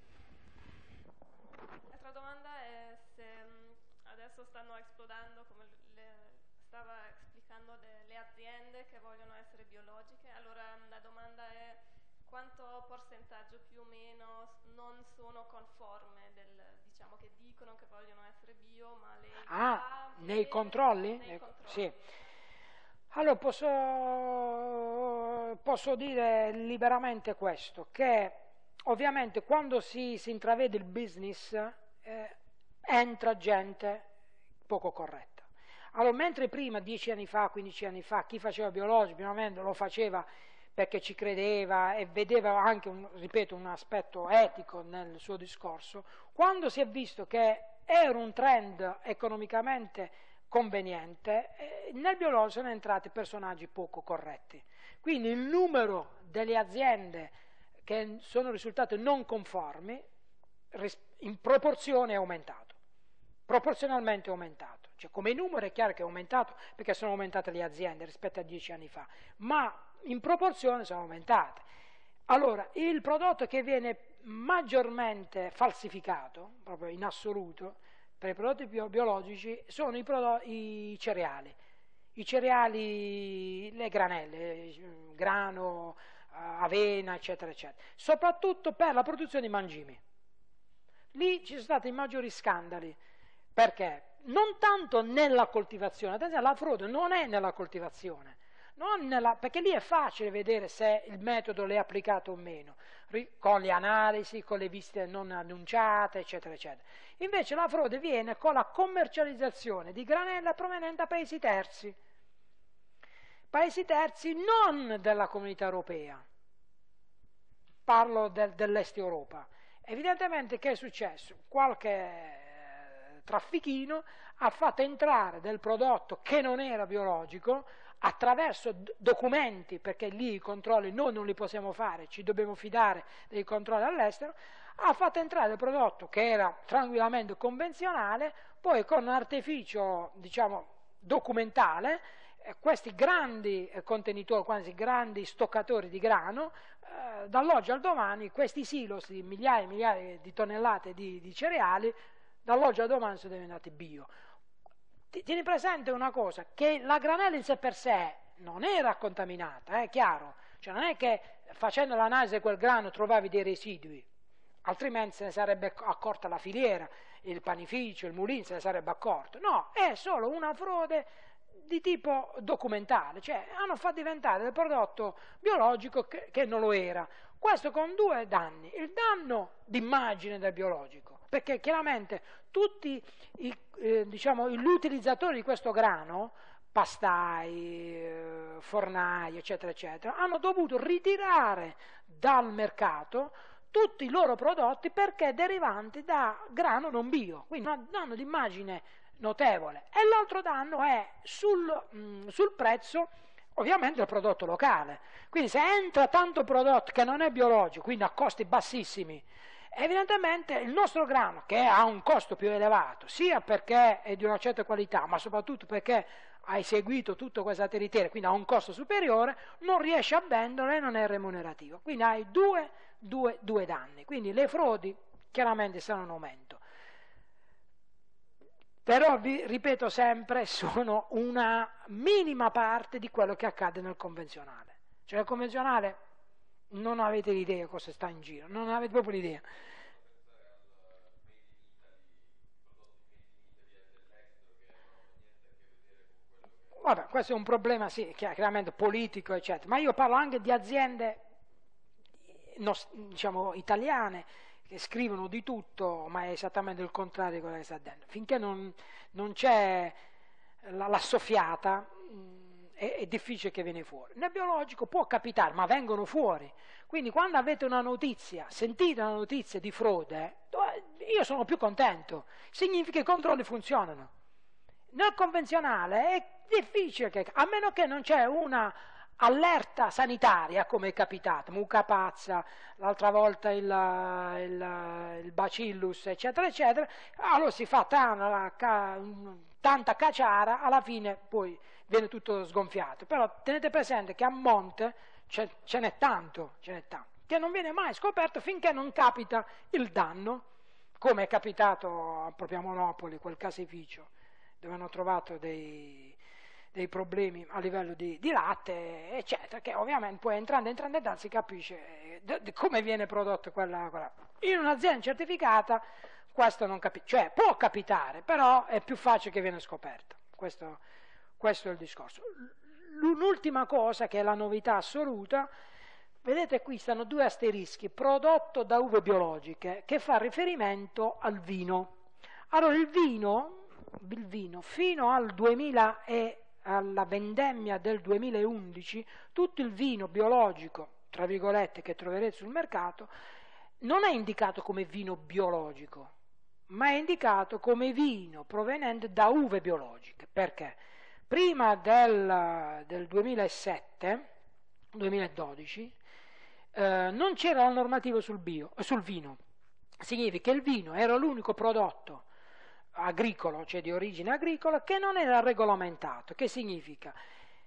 Ah, nei controlli? Nei controlli. Sì. Allora posso, posso, dire liberamente questo, che ovviamente quando si, si intravede il business eh, entra gente poco corretta. Allora, mentre prima, dieci anni fa, quindici anni fa, chi faceva biologico, ovviamente lo faceva perché ci credeva e vedeva anche, un, ripeto, un aspetto etico nel suo discorso, quando si è visto che era un trend economicamente conveniente, nel biologico sono entrati personaggi poco corretti. Quindi il numero delle aziende che sono risultate non conformi in proporzione è aumentato, proporzionalmente è aumentato. Cioè, come numero è chiaro che è aumentato perché sono aumentate le aziende rispetto a dieci anni fa, ma in proporzione sono aumentate. Allora, il prodotto che viene maggiormente falsificato, proprio in assoluto, per i prodotti biologici sono i, prodotti, i cereali. I cereali, le granelle, grano, eh, avena, eccetera, eccetera. Soprattutto per la produzione di mangimi. Lì ci sono stati i maggiori scandali. Perché? Non tanto nella coltivazione, attenzione, la frode non è nella coltivazione, la, perché lì è facile vedere se il metodo l'è applicato o meno, con le analisi, con le visite non annunciate, eccetera, eccetera. Invece la frode viene con la commercializzazione di granella proveniente da paesi terzi, paesi terzi non della comunità europea, parlo del, dell'est Europa. Evidentemente che è successo? Qualche eh, traffichino ha fatto entrare del prodotto che non era biologico attraverso documenti, perché lì i controlli noi non li possiamo fare, ci dobbiamo fidare dei controlli all'estero, ha fatto entrare il prodotto che era tranquillamente convenzionale, poi con un artificio diciamo, documentale, eh, questi grandi eh, contenitori, quasi grandi stoccatori di grano, eh, dall'oggi al domani questi silos di migliaia e migliaia di tonnellate di, di cereali, dall'oggi al domani sono diventati bio. Tieni presente una cosa, che la granella in sé per sé non era contaminata, è eh, chiaro, cioè non è che facendo l'analisi di quel grano trovavi dei residui, altrimenti se ne sarebbe accorta la filiera, il panificio, il mulino se ne sarebbe accorto, no, è solo una frode di tipo documentale, cioè hanno fatto diventare del prodotto biologico che, che non lo era, questo con due danni, il danno d'immagine del biologico, perché chiaramente tutti i, eh, diciamo, gli utilizzatori di questo grano, pastai, eh, fornai, eccetera, eccetera, hanno dovuto ritirare dal mercato tutti i loro prodotti perché derivanti da grano non bio, quindi un danno d'immagine notevole. E l'altro danno è sul, mh, mm, sul prezzo ovviamente del prodotto locale. Quindi se entra tanto prodotto che non è biologico, quindi a costi bassissimi, Evidentemente il nostro grano, che ha un costo più elevato, sia perché è di una certa qualità, ma soprattutto perché ha eseguito tutta questa territoria, quindi ha un costo superiore, non riesce a venderlo e non è remunerativo. Quindi hai due, due, due danni. Quindi le frodi chiaramente sono in aumento. Però vi ripeto sempre, [laughs] sono una minima parte di quello che accade nel convenzionale. Cioè il convenzionale non avete l'idea cosa sta in giro, non avete proprio l'idea. Vabbè, questo è un problema, sì, chiaramente politico, eccetera, ma io parlo anche di aziende diciamo, italiane che scrivono di tutto, ma è esattamente il contrario di quello che sta dentro. Finché non, non c'è la, la soffiata, è, è, difficile che viene fuori. Nel biologico può capitare, ma vengono fuori. Quindi quando avete una notizia, sentite una notizia di frode, eh, io sono più contento. Significa che i controlli funzionano. Nel convenzionale è difficile che, a meno che non c'è una allerta sanitaria come è capitato, mucca pazza, l'altra volta il, il, il, bacillus, eccetera, eccetera, allora si fa tana, ca, tanta caciara, alla fine poi viene tutto sgonfiato. Però tenete presente che a monte ce, ce n'è tanto, ce n'è tanto, che non viene mai scoperto finché non capita il danno, come è capitato proprio a Monopoli, quel caseificio, dove hanno trovato dei, dei problemi a livello di, di, latte, eccetera, che ovviamente poi entrando, entrando, e entrando si capisce de, eh, de come viene prodotto quella, quella, In un'azienda certificata questo non capisce, cioè può capitare, però è più facile che viene scoperto. Questo questo è il discorso. L'ultima cosa, che è la novità assoluta, vedete qui stanno due asterischi, prodotto da uve biologiche, che fa riferimento al vino. Allora il vino, il vino fino al 2000 e alla vendemmia del 2011, tutto il vino biologico, tra virgolette, che troverete sul mercato, non è indicato come vino biologico, ma è indicato come vino proveniente da uve biologiche. Perché? Prima del, del 2007, 2012, eh, non c'era la normativa sul, bio, eh, sul vino. Significa che il vino era l'unico prodotto agricolo, cioè di origine agricola, che non era regolamentato. Che significa?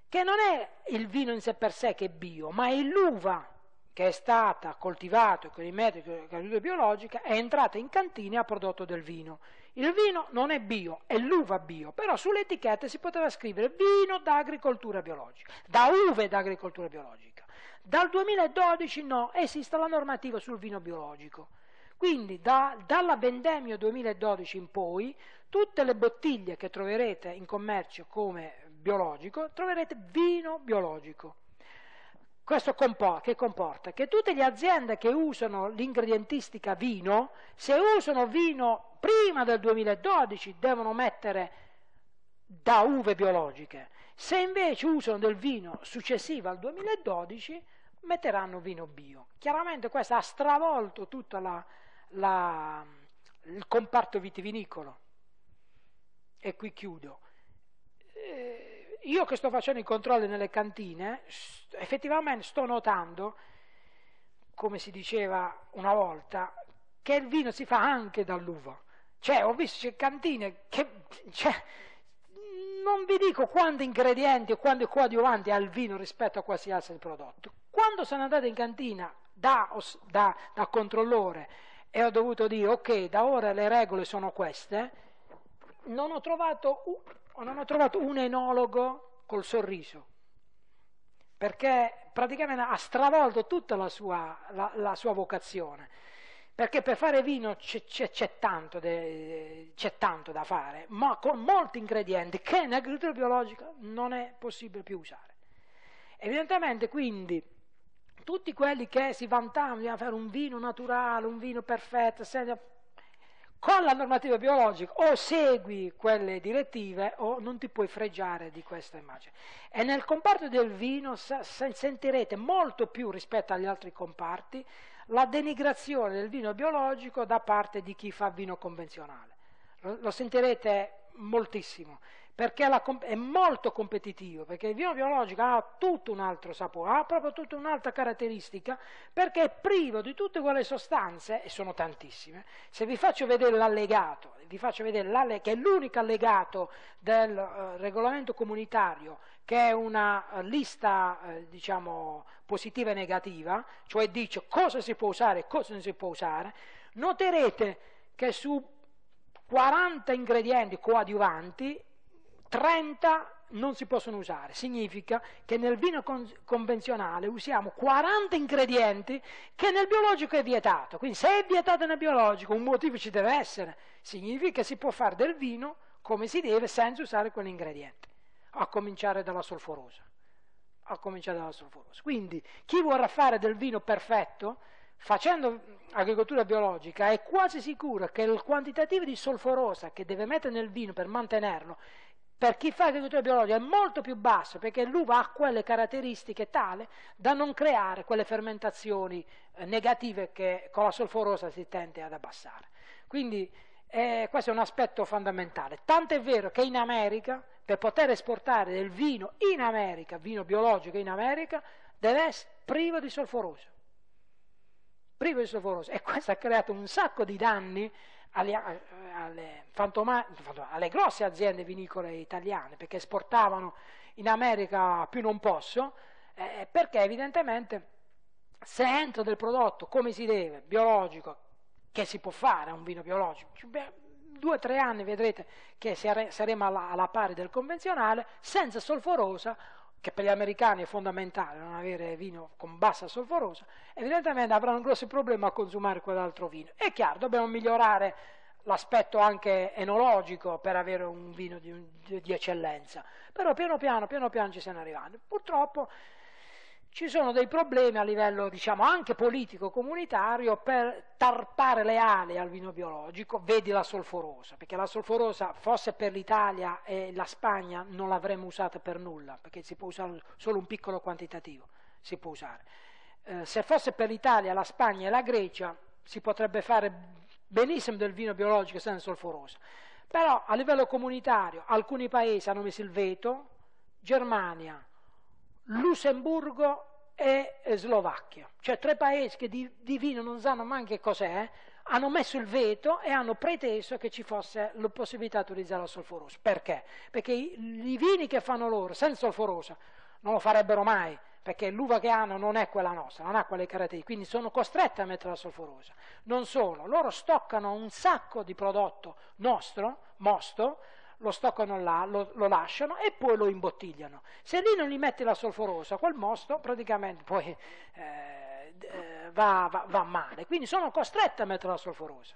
Che non è il vino in sé per sé che è bio, ma è l'uva che è stata coltivata con i metodi di agricoltura biologica, è entrata in cantina e ha prodotto del vino. Il vino non è bio, è l'uva bio, però sulle etichette si poteva scrivere vino da agricoltura biologica, da uve da agricoltura biologica. Dal 2012 no, esiste la normativa sul vino biologico. Quindi da, dalla vendemmia 2012 in poi tutte le bottiglie che troverete in commercio come biologico troverete vino biologico. Questo comporta che, comporta che tutte le aziende che usano l'ingredientistica vino, se usano vino prima del 2012, devono mettere da uve biologiche. Se invece usano del vino successivo al 2012, metteranno vino bio. Chiaramente questo ha stravolto tutto il comparto vitivinicolo. E qui chiudo. Eh, io che sto facendo i controlli nelle cantine, effettivamente sto notando, come si diceva una volta, che il vino si fa anche dall'uva. Cioè, ho visto cantine che... Cioè, non vi dico quanti ingredienti o quanti coadiuvanti ha il vino rispetto a qualsiasi altro prodotto. Quando sono andato in cantina da, da, da controllore e ho dovuto dire ok, da ora le regole sono queste, non ho trovato un, non ho trovato un enologo col sorriso, perché praticamente ha stravolto tutta la sua, la, la sua vocazione. Perché per fare vino c'è, tanto, tanto, da fare, ma con molti ingredienti che in agricoltura biologica non è possibile più usare. Evidentemente quindi tutti quelli che si vantavano di fare un vino naturale, un vino perfetto, senza, con la normativa biologica o segui quelle direttive o non ti puoi freggiare di questa immagine. E nel comparto del vino sentirete molto più rispetto agli altri comparti la denigrazione del vino biologico da parte di chi fa vino convenzionale. Lo sentirete moltissimo perché la, è molto competitivo, perché il vino biologico ha tutto un altro sapore, ha proprio tutta un'altra caratteristica, perché è privo di tutte quelle sostanze, e sono tantissime. Se vi faccio vedere l'allegato, vi faccio vedere che è l'unico allegato del eh, regolamento comunitario, che è una eh, lista eh, diciamo, positiva e negativa, cioè dice cosa si può usare e cosa non si può usare, noterete che su 40 ingredienti coadiuvanti 30 non si possono usare, significa che nel vino con convenzionale usiamo 40 ingredienti che nel biologico è vietato, quindi se è vietato nel biologico un motivo ci deve essere, significa che si può fare del vino come si deve senza usare quell'ingrediente, a cominciare dalla solforosa. A cominciare dalla solforosa. Quindi chi vorrà fare del vino perfetto facendo agricoltura biologica è quasi sicuro che il quantitativo di solforosa che deve mettere nel vino per mantenerlo per chi fa agricoltura biologica è molto più basso perché l'uva ha quelle caratteristiche tale da non creare quelle fermentazioni eh, negative che con la solforosa si tende ad abbassare. Quindi eh, questo è un aspetto fondamentale. Tanto è vero che in America, per poter esportare del vino in America, vino biologico in America, deve essere privo di solforosa. Privo di solforosa. E questo ha creato un sacco di danni alle, eh, alle, fantoma, alle, grosse aziende vinicole italiane perché esportavano in America più non posso, eh, perché evidentemente se entra del prodotto come si deve, biologico, che si può fare un vino biologico, beh, due o tre anni vedrete che saremo alla, alla pari del convenzionale, senza solforosa che per gli americani è fondamentale non avere vino con bassa solforosa, evidentemente avranno un grosso problema a consumare quell'altro vino. È chiaro, dobbiamo migliorare l'aspetto anche enologico per avere un vino di, di, eccellenza, però piano piano, piano piano ci stiamo arrivando. Purtroppo ci sono dei problemi a livello diciamo, anche politico comunitario per tarpare le ali al vino biologico, vedi la solforosa, perché la solforosa fosse per l'Italia e la Spagna non l'avremmo usata per nulla, perché si può usare solo un piccolo quantitativo, si può usare. Eh, se fosse per l'Italia, la Spagna e la Grecia si potrebbe fare benissimo del vino biologico senza solforosa, però a livello comunitario alcuni paesi hanno messo il veto, Germania, Lussemburgo e eh, Slovacchia, cioè tre paesi che di, di vino non sanno neanche che cos'è, eh, hanno messo il veto e hanno preteso che ci fosse la possibilità di utilizzare la solforosa. Perché? Perché i, i vini che fanno loro senza solforosa non lo farebbero mai, perché l'uva che hanno non è quella nostra, non ha quelle caratteristiche, quindi sono costretti a mettere la solforosa. Non solo, loro stoccano un sacco di prodotto nostro, mosto, lo stoccano là, lo, lo, lasciano e poi lo imbottigliano. Se lì non gli metti la solforosa, quel mosto praticamente poi eh, va, va, va male. Quindi sono costretti a mettere la solforosa.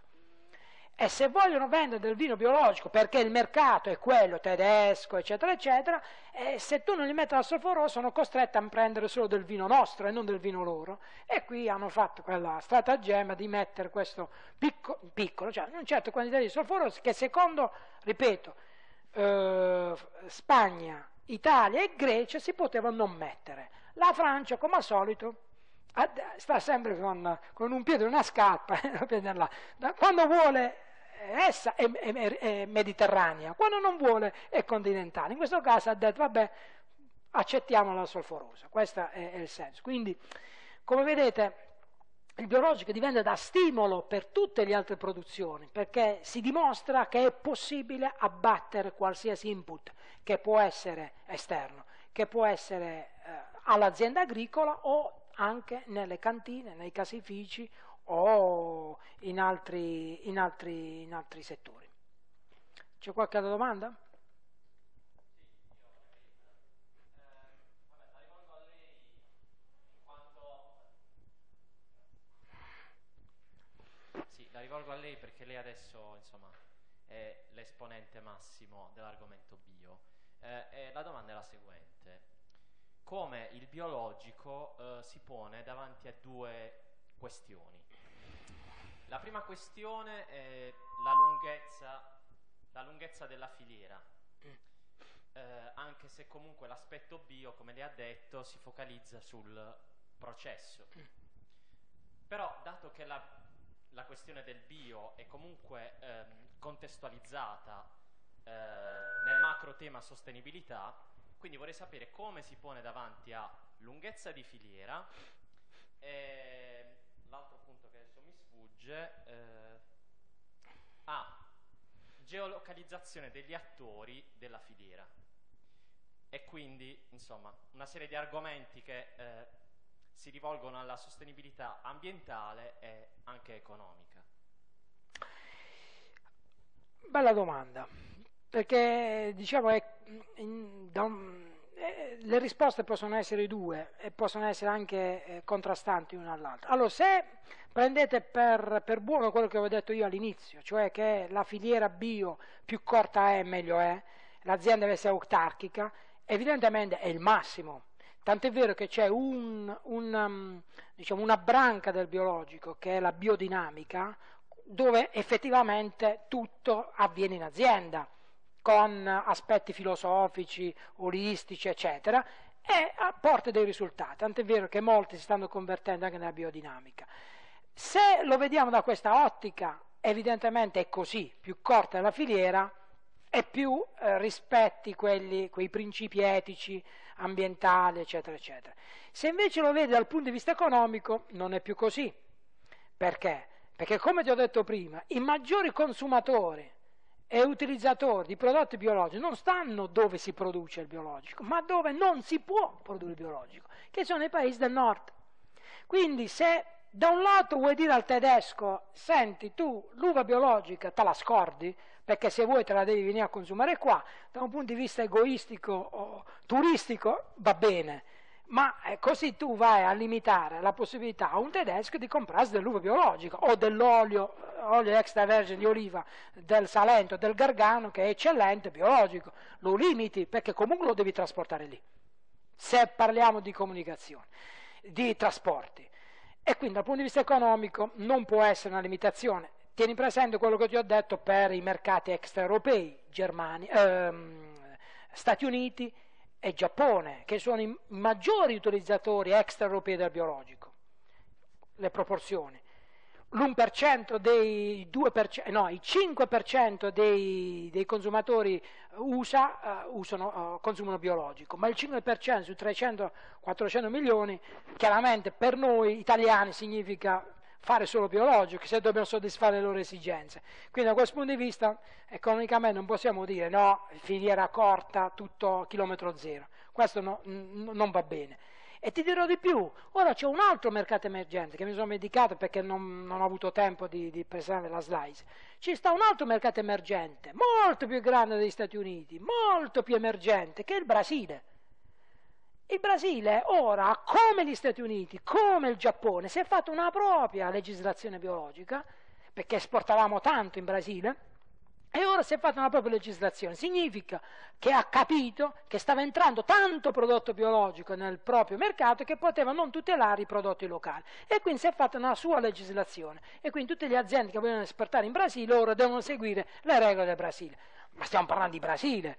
E se vogliono vendere del vino biologico perché il mercato è quello tedesco, eccetera, eccetera, e se tu non gli metti la solforosa sono costretti a prendere solo del vino nostro e non del vino loro. E qui hanno fatto quella stratagemma di mettere questo picco, piccolo, cioè una certa quantità di solforosa che secondo, ripeto, eh, Spagna, Italia e Grecia si potevano non mettere. La Francia, come al solito, sta sempre con, con un piede e una scarpa, [laughs] quando vuole eh, essa è, è, è, mediterranea, quando non vuole è continentale. In questo caso ha detto, vabbè, accettiamo la solforosa, questo è, è il senso. Quindi, come vedete, il biologico diventa da stimolo per tutte le altre produzioni, perché si dimostra che è possibile abbattere qualsiasi input che può essere esterno, che può essere eh, all'azienda agricola o anche nelle cantine, nei casifici o in altri, in altri, in altri settori. C'è qualche altra domanda? perché lei adesso insomma, è l'esponente massimo dell'argomento bio. Eh, la domanda è la seguente, come il biologico eh, si pone davanti a due questioni? La prima questione è la lunghezza, la lunghezza della filiera, eh, anche se comunque l'aspetto bio, come le ha detto, si focalizza sul processo. Però dato che la la questione del bio è comunque ehm, contestualizzata eh, nel macro tema sostenibilità, quindi vorrei sapere come si pone davanti a lunghezza di filiera, e l'altro punto che adesso mi sfugge, eh, ah, geolocalizzazione degli attori della filiera. E quindi, insomma, una serie di argomenti che eh, si rivolgono alla sostenibilità ambientale e anche economica? Bella domanda, perché diciamo è, in, un, è, eh, le risposte possono essere due e possono essere anche eh, contrastanti l'una all'altra. Allora, se prendete per, per, buono quello che avevo detto io all'inizio, cioè che la filiera bio più corta è meglio è, l'azienda deve essere autarchica, evidentemente è il massimo Tant'è vero che c'è un, un, um, diciamo, una branca del biologico che è la biodinamica, dove effettivamente tutto avviene in azienda, con aspetti filosofici, olistici, eccetera, e ah, porta dei risultati. Tant'è vero che molti si stanno convertendo anche nella biodinamica. Se lo vediamo da questa ottica, evidentemente è così, più corta è la filiera e più eh, rispetti quelli, quei principi etici, ambientale, eccetera, eccetera. Se invece lo vede dal punto di vista economico non è più così. Perché? Perché come ti ho detto prima, i maggiori consumatori e utilizzatori di prodotti biologici non stanno dove si produce il biologico, ma dove non si può produrre il biologico, che sono i paesi del nord. Quindi se da un lato vuoi dire al tedesco, senti tu l'uva biologica te la scordi, perché se vuoi te la devi venire a consumare qua, da un punto di vista egoistico o turistico va bene, ma eh, così tu vai a limitare la possibilità a un tedesco di comprarsi dell'uva biologica o dell'olio eh, olio extravergine di oliva del Salento, del Gargano che è eccellente, biologico, lo limiti perché comunque lo devi trasportare lì, se parliamo di comunicazione, di trasporti. E quindi dal punto di vista economico non può essere una limitazione, tieni presente quello che ti ho detto per i mercati extraeuropei, Germania, ehm, Stati Uniti e Giappone, che sono i maggiori utilizzatori extraeuropei del biologico, le proporzioni. L'1% dei 2%, no, il 5% dei, dei consumatori USA uh, usano, uh, consumano biologico, ma il 5% su 300-400 milioni chiaramente per noi italiani significa fare solo biologico se dobbiamo soddisfare le loro esigenze. Quindi da questo punto di vista economicamente non possiamo dire no, filiera corta, tutto chilometro zero, questo no, non va bene. E ti dirò di più, ora c'è un altro mercato emergente che mi sono medicato perché non, non ho avuto tempo di, di presentare la slide. Ci sta un altro mercato emergente, molto più grande degli Stati Uniti, molto più emergente, che è il Brasile. Il Brasile ora, come gli Stati Uniti, come il Giappone, si è fatta una propria legislazione biologica, perché esportavamo tanto in Brasile, e ora si è fatta una propria legislazione. Significa che ha capito che stava entrando tanto prodotto biologico nel proprio mercato che poteva non tutelare i prodotti locali. E quindi si è fatta una sua legislazione. E quindi tutte le aziende che vogliono esportare in Brasile ora devono seguire le regole del Brasile. Ma stiamo parlando di Brasile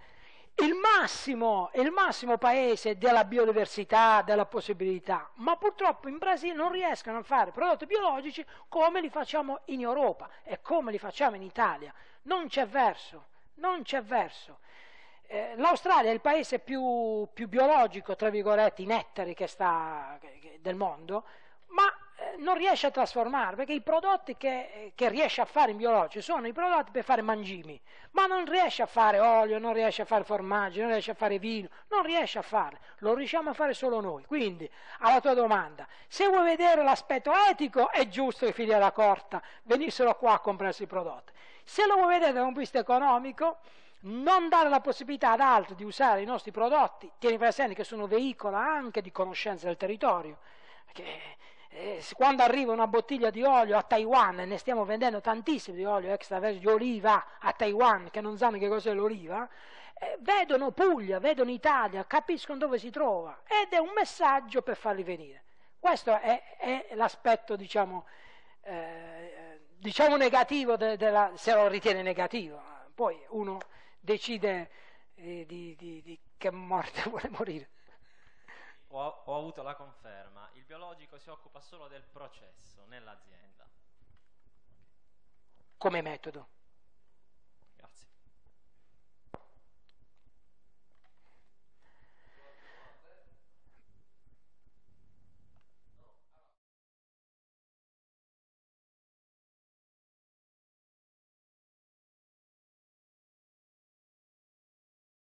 il massimo, il massimo paese della biodiversità, della possibilità, ma purtroppo in Brasile non riescono a fare prodotti biologici come li facciamo in Europa e come li facciamo in Italia. Non c'è verso, non c'è verso. Eh, L'Australia è il paese più, più biologico, tra virgolette, in ettari che sta, che, che, del mondo, ma non riesce a trasformare, perché i prodotti che, eh, che, riesce a fare in biologico sono i prodotti per fare mangimi, ma non riesce a fare olio, non riesce a fare formaggi, non riesce a fare vino, non riesce a fare, lo riusciamo a fare solo noi. Quindi, alla tua domanda, se vuoi vedere l'aspetto etico, è giusto che i figli della corta venissero qua a comprarsi i prodotti. Se lo vuoi vedere da un punto di vista economico, non dare la possibilità ad altri di usare i nostri prodotti, tieni presente che sono veicolo anche di conoscenza del territorio, perché eh, quando arriva una bottiglia di olio a Taiwan, e ne stiamo vendendo tantissimo di olio extravergine di oliva a Taiwan, che non sanno che cos'è l'oliva, eh, vedono Puglia, vedono Italia, capiscono dove si trova ed è un messaggio per farli venire. Questo è, è l'aspetto, diciamo, eh, diciamo negativo, de, de la, se lo ritiene negativo. Poi uno decide eh, di, di, di che morte [laughs] vuole morire ho, ho avuto la conferma, il biologico si occupa solo del processo nell'azienda. Come metodo?